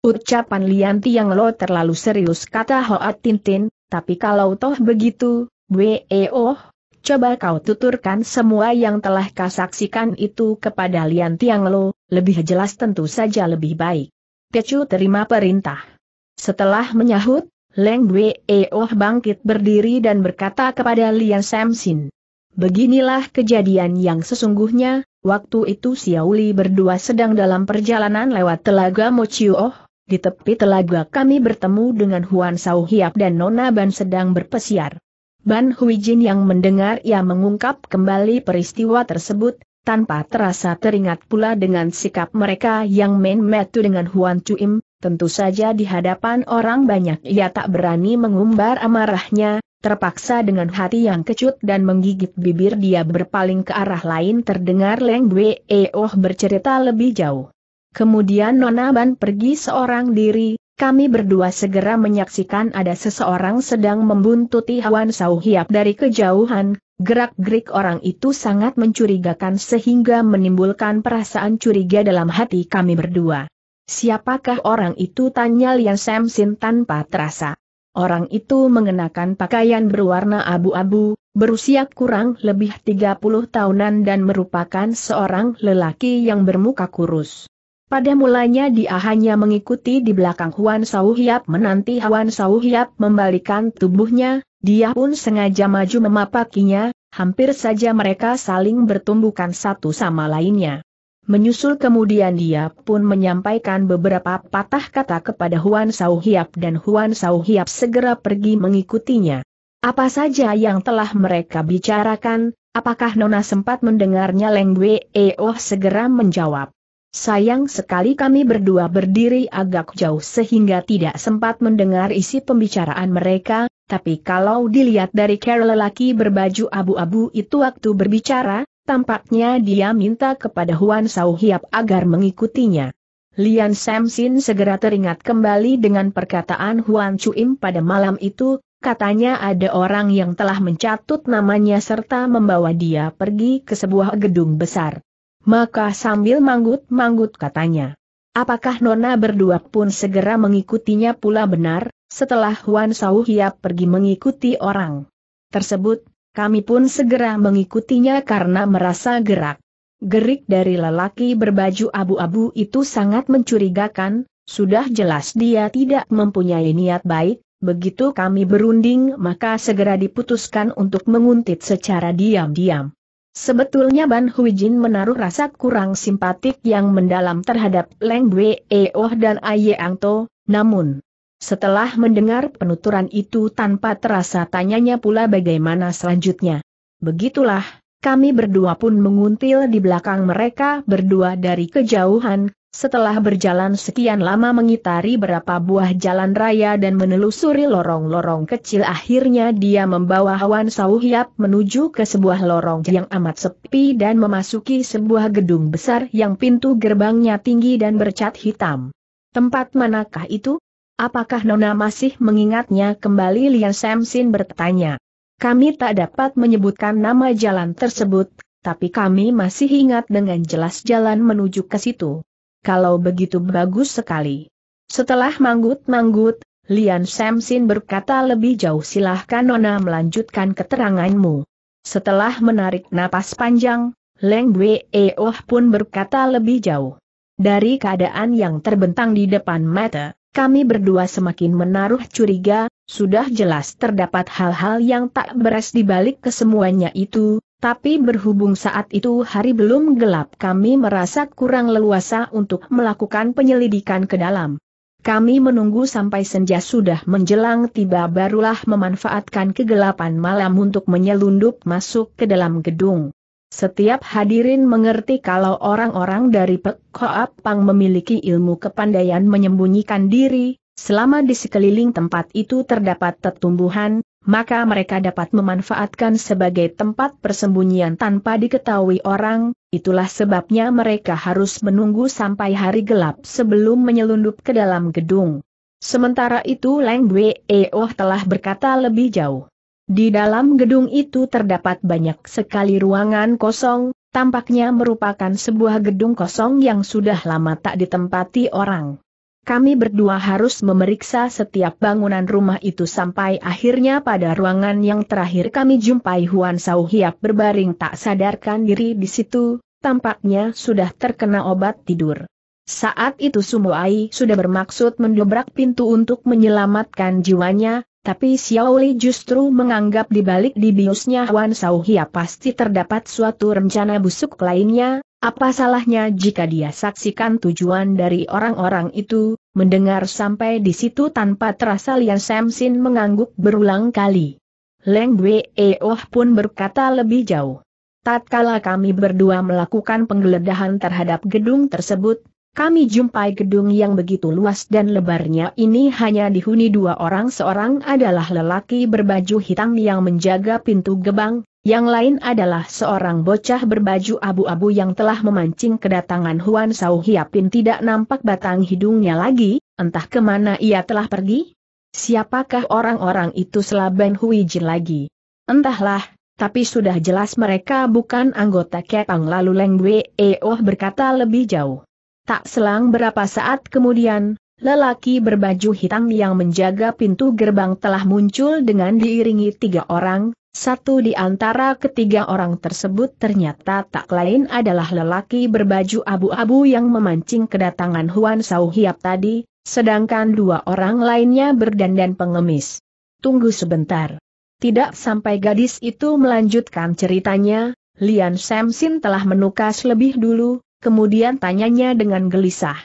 Ucapan Lian Tiang Lo terlalu serius kata Hoat Tintin, tapi kalau toh begitu, Weo, oh, coba kau tuturkan semua yang telah kau saksikan itu kepada Lian Tiang Lo, lebih jelas tentu saja lebih baik. Tecu terima perintah. Setelah menyahut, Leng Weo oh bangkit berdiri dan berkata kepada Lian Samsin. Beginilah kejadian yang sesungguhnya, waktu itu Xiaoli berdua sedang dalam perjalanan lewat telaga Mochioh, di tepi telaga kami bertemu dengan Huan Sau Hiap dan Nona Ban sedang berpesiar. Ban Huijin yang mendengar ia mengungkap kembali peristiwa tersebut, tanpa terasa teringat pula dengan sikap mereka yang main metu dengan Huan Cuim. tentu saja di hadapan orang banyak ia tak berani mengumbar amarahnya, terpaksa dengan hati yang kecut dan menggigit bibir dia berpaling ke arah lain terdengar Leng Wei Eoh bercerita lebih jauh. Kemudian Nona Ban pergi seorang diri, kami berdua segera menyaksikan ada seseorang sedang membuntuti Hwan Sau Hiap dari kejauhan, gerak-gerik orang itu sangat mencurigakan sehingga menimbulkan perasaan curiga dalam hati kami berdua. Siapakah orang itu tanya Lian Samsin tanpa terasa. Orang itu mengenakan pakaian berwarna abu-abu, berusia kurang lebih 30 tahunan dan merupakan seorang lelaki yang bermuka kurus. Pada mulanya dia hanya mengikuti di belakang Huan Sauhiap menanti Huan Sauhiap membalikan tubuhnya, dia pun sengaja maju memapakinya, hampir saja mereka saling bertumbukan satu sama lainnya. Menyusul kemudian dia pun menyampaikan beberapa patah kata kepada Huan Sauhiap dan Huan Sauhiap segera pergi mengikutinya. Apa saja yang telah mereka bicarakan, apakah Nona sempat mendengarnya Leng Wei Oh segera menjawab. Sayang sekali kami berdua berdiri agak jauh sehingga tidak sempat mendengar isi pembicaraan mereka, tapi kalau dilihat dari Carol lelaki berbaju abu-abu itu waktu berbicara, tampaknya dia minta kepada Huan Sao Hiap agar mengikutinya. Lian Samsin segera teringat kembali dengan perkataan Huan Chuim pada malam itu, Katanya ada orang yang telah mencatut namanya serta membawa dia pergi ke sebuah gedung besar. Maka sambil manggut-manggut katanya. Apakah Nona berdua pun segera mengikutinya pula benar, setelah Huan Sau pergi mengikuti orang tersebut, kami pun segera mengikutinya karena merasa gerak. Gerik dari lelaki berbaju abu-abu itu sangat mencurigakan, sudah jelas dia tidak mempunyai niat baik, begitu kami berunding maka segera diputuskan untuk menguntit secara diam-diam. Sebetulnya Ban Huijin menaruh rasa kurang simpatik yang mendalam terhadap Leng Wei, Eoh dan Ang To, namun setelah mendengar penuturan itu tanpa terasa tanyanya pula bagaimana selanjutnya. Begitulah, kami berdua pun menguntil di belakang mereka berdua dari kejauhan, setelah berjalan sekian lama mengitari berapa buah jalan raya dan menelusuri lorong-lorong kecil akhirnya dia membawa Hawan Sauhiap menuju ke sebuah lorong yang amat sepi dan memasuki sebuah gedung besar yang pintu gerbangnya tinggi dan bercat hitam. Tempat manakah itu? Apakah Nona masih mengingatnya kembali Lian Samsin bertanya. Kami tak dapat menyebutkan nama jalan tersebut, tapi kami masih ingat dengan jelas jalan menuju ke situ kalau begitu bagus sekali. Setelah manggut-manggut, Lian Samsin berkata lebih jauh silahkan Nona melanjutkan keteranganmu. Setelah menarik napas panjang, Leng Weoh pun berkata lebih jauh. Dari keadaan yang terbentang di depan mata, kami berdua semakin menaruh curiga, sudah jelas terdapat hal-hal yang tak beres di balik kesemuanya itu, tapi berhubung saat itu hari belum gelap kami merasa kurang leluasa untuk melakukan penyelidikan ke dalam. Kami menunggu sampai senja sudah menjelang tiba barulah memanfaatkan kegelapan malam untuk menyelundup masuk ke dalam gedung. Setiap hadirin mengerti kalau orang-orang dari Pek Koap memiliki ilmu kepandaian menyembunyikan diri, Selama di sekeliling tempat itu terdapat tetumbuhan, maka mereka dapat memanfaatkan sebagai tempat persembunyian tanpa diketahui orang, itulah sebabnya mereka harus menunggu sampai hari gelap sebelum menyelundup ke dalam gedung. Sementara itu Leng Dwe Eoh telah berkata lebih jauh. Di dalam gedung itu terdapat banyak sekali ruangan kosong, tampaknya merupakan sebuah gedung kosong yang sudah lama tak ditempati orang. Kami berdua harus memeriksa setiap bangunan rumah itu sampai akhirnya pada ruangan yang terakhir kami jumpai Huan Sau Hiap berbaring tak sadarkan diri di situ, tampaknya sudah terkena obat tidur. Saat itu Sumoai sudah bermaksud mendobrak pintu untuk menyelamatkan jiwanya, tapi Xiao Li justru menganggap di balik di dibiusnya Wan Hia pasti terdapat suatu rencana busuk lainnya, apa salahnya jika dia saksikan tujuan dari orang-orang itu, mendengar sampai di situ tanpa terasa Lian Samsin mengangguk berulang kali. Leng Dwe Oh pun berkata lebih jauh. Tatkala kami berdua melakukan penggeledahan terhadap gedung tersebut, kami jumpai gedung yang begitu luas dan lebarnya ini hanya dihuni dua orang seorang adalah lelaki berbaju hitam yang menjaga pintu gebang, yang lain adalah seorang bocah berbaju abu-abu yang telah memancing kedatangan Huan Sao Hiapin tidak nampak batang hidungnya lagi, entah kemana ia telah pergi. Siapakah orang-orang itu selaban Huijin lagi? Entahlah, tapi sudah jelas mereka bukan anggota Kepang lalu Leng Wee Oh berkata lebih jauh. Tak selang berapa saat kemudian, lelaki berbaju hitam yang menjaga pintu gerbang telah muncul dengan diiringi tiga orang, satu di antara ketiga orang tersebut ternyata tak lain adalah lelaki berbaju abu-abu yang memancing kedatangan Huan Sau Hiap tadi, sedangkan dua orang lainnya berdandan pengemis. Tunggu sebentar. Tidak sampai gadis itu melanjutkan ceritanya, Lian Samsin telah menukas lebih dulu, kemudian tanyanya dengan gelisah.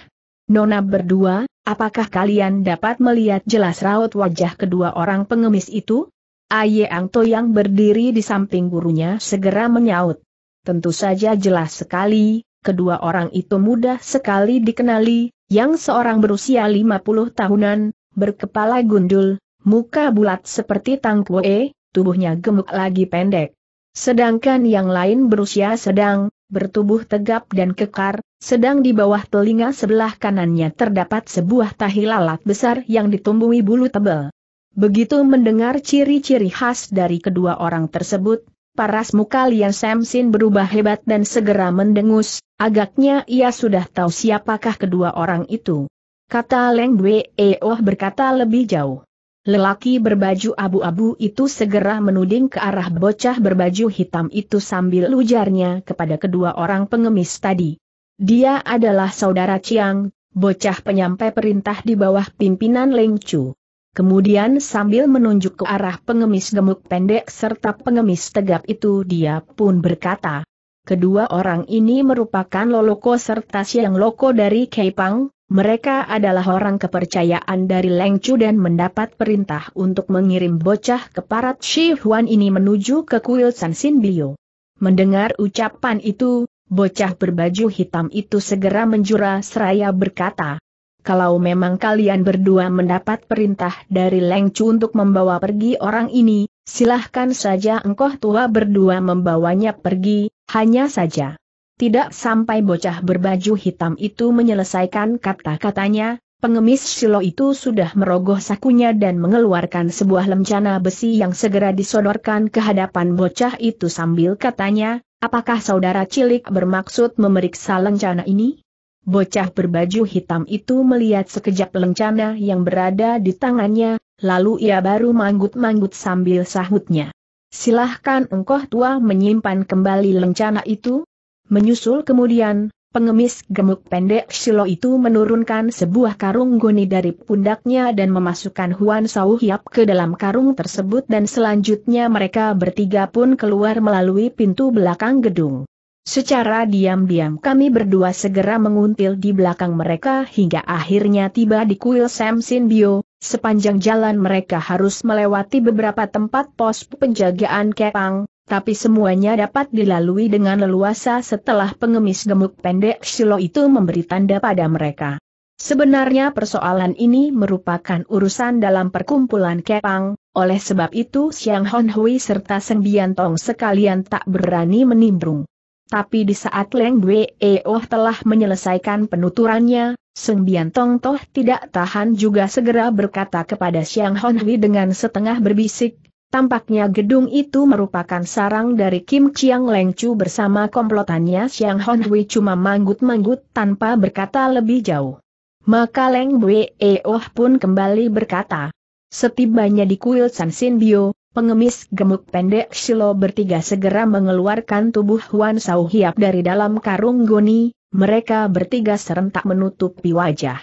Nona berdua, apakah kalian dapat melihat jelas raut wajah kedua orang pengemis itu? Aye Angto yang berdiri di samping gurunya segera menyaut. Tentu saja jelas sekali, kedua orang itu mudah sekali dikenali, yang seorang berusia 50 tahunan, berkepala gundul, muka bulat seperti tangkwe, tubuhnya gemuk lagi pendek. Sedangkan yang lain berusia sedang, bertubuh tegap dan kekar, sedang di bawah telinga sebelah kanannya terdapat sebuah tahi lalat besar yang ditumbuhi bulu tebal. Begitu mendengar ciri-ciri khas dari kedua orang tersebut, paras muka Lian Samsin berubah hebat dan segera mendengus, agaknya ia sudah tahu siapakah kedua orang itu. Kata Leng Dwe Eoh berkata lebih jauh. Lelaki berbaju abu-abu itu segera menuding ke arah bocah berbaju hitam itu sambil ujarnya kepada kedua orang pengemis tadi. Dia adalah saudara Chiang, bocah penyampai perintah di bawah pimpinan Leng Chu. Kemudian sambil menunjuk ke arah pengemis gemuk pendek serta pengemis tegap itu dia pun berkata, Kedua orang ini merupakan Loloko serta Siang Loko dari Kepang. Mereka adalah orang kepercayaan dari Leng Chu dan mendapat perintah untuk mengirim bocah keparat Shi Huan ini menuju ke kuil San Sin Bio. Mendengar ucapan itu, bocah berbaju hitam itu segera menjura seraya berkata, kalau memang kalian berdua mendapat perintah dari Leng Chu untuk membawa pergi orang ini, silahkan saja engkau tua berdua membawanya pergi, hanya saja. Tidak sampai bocah berbaju hitam itu menyelesaikan kata-katanya, pengemis silo itu sudah merogoh sakunya dan mengeluarkan sebuah lencana besi yang segera disodorkan ke hadapan bocah itu sambil katanya, apakah saudara cilik bermaksud memeriksa lencana ini? Bocah berbaju hitam itu melihat sekejap lencana yang berada di tangannya, lalu ia baru manggut-manggut sambil sahutnya. Silahkan engkau tua menyimpan kembali lencana itu, Menyusul kemudian, pengemis gemuk pendek Shilo itu menurunkan sebuah karung goni dari pundaknya dan memasukkan Huan Sau Hiap ke dalam karung tersebut dan selanjutnya mereka bertiga pun keluar melalui pintu belakang gedung. Secara diam-diam kami berdua segera menguntil di belakang mereka hingga akhirnya tiba di kuil Sam Sin Bio, sepanjang jalan mereka harus melewati beberapa tempat pos penjagaan kepang, tapi semuanya dapat dilalui dengan leluasa setelah pengemis gemuk pendek Shiloh itu memberi tanda pada mereka. Sebenarnya persoalan ini merupakan urusan dalam perkumpulan Kepang, oleh sebab itu Siang Hon Hui serta Seng Bian Tong sekalian tak berani menimbrung. Tapi di saat Leng Dwe Eoh telah menyelesaikan penuturannya, Seng Bian Tong toh tidak tahan juga segera berkata kepada Siang Hon Hui dengan setengah berbisik, Tampaknya gedung itu merupakan sarang dari Kim Chiang Leng Chu bersama komplotannya Xiang Hon Hui cuma manggut-manggut tanpa berkata lebih jauh. Maka Leng Bwe Oh pun kembali berkata. Setibanya di kuil San Sin Bio, pengemis gemuk pendek Shilo bertiga segera mengeluarkan tubuh Huan Sau Hiap dari dalam karung goni, mereka bertiga serentak menutupi wajah.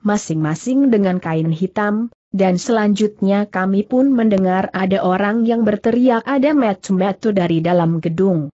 Masing-masing dengan kain hitam, dan selanjutnya kami pun mendengar ada orang yang berteriak ada metu-metu dari dalam gedung.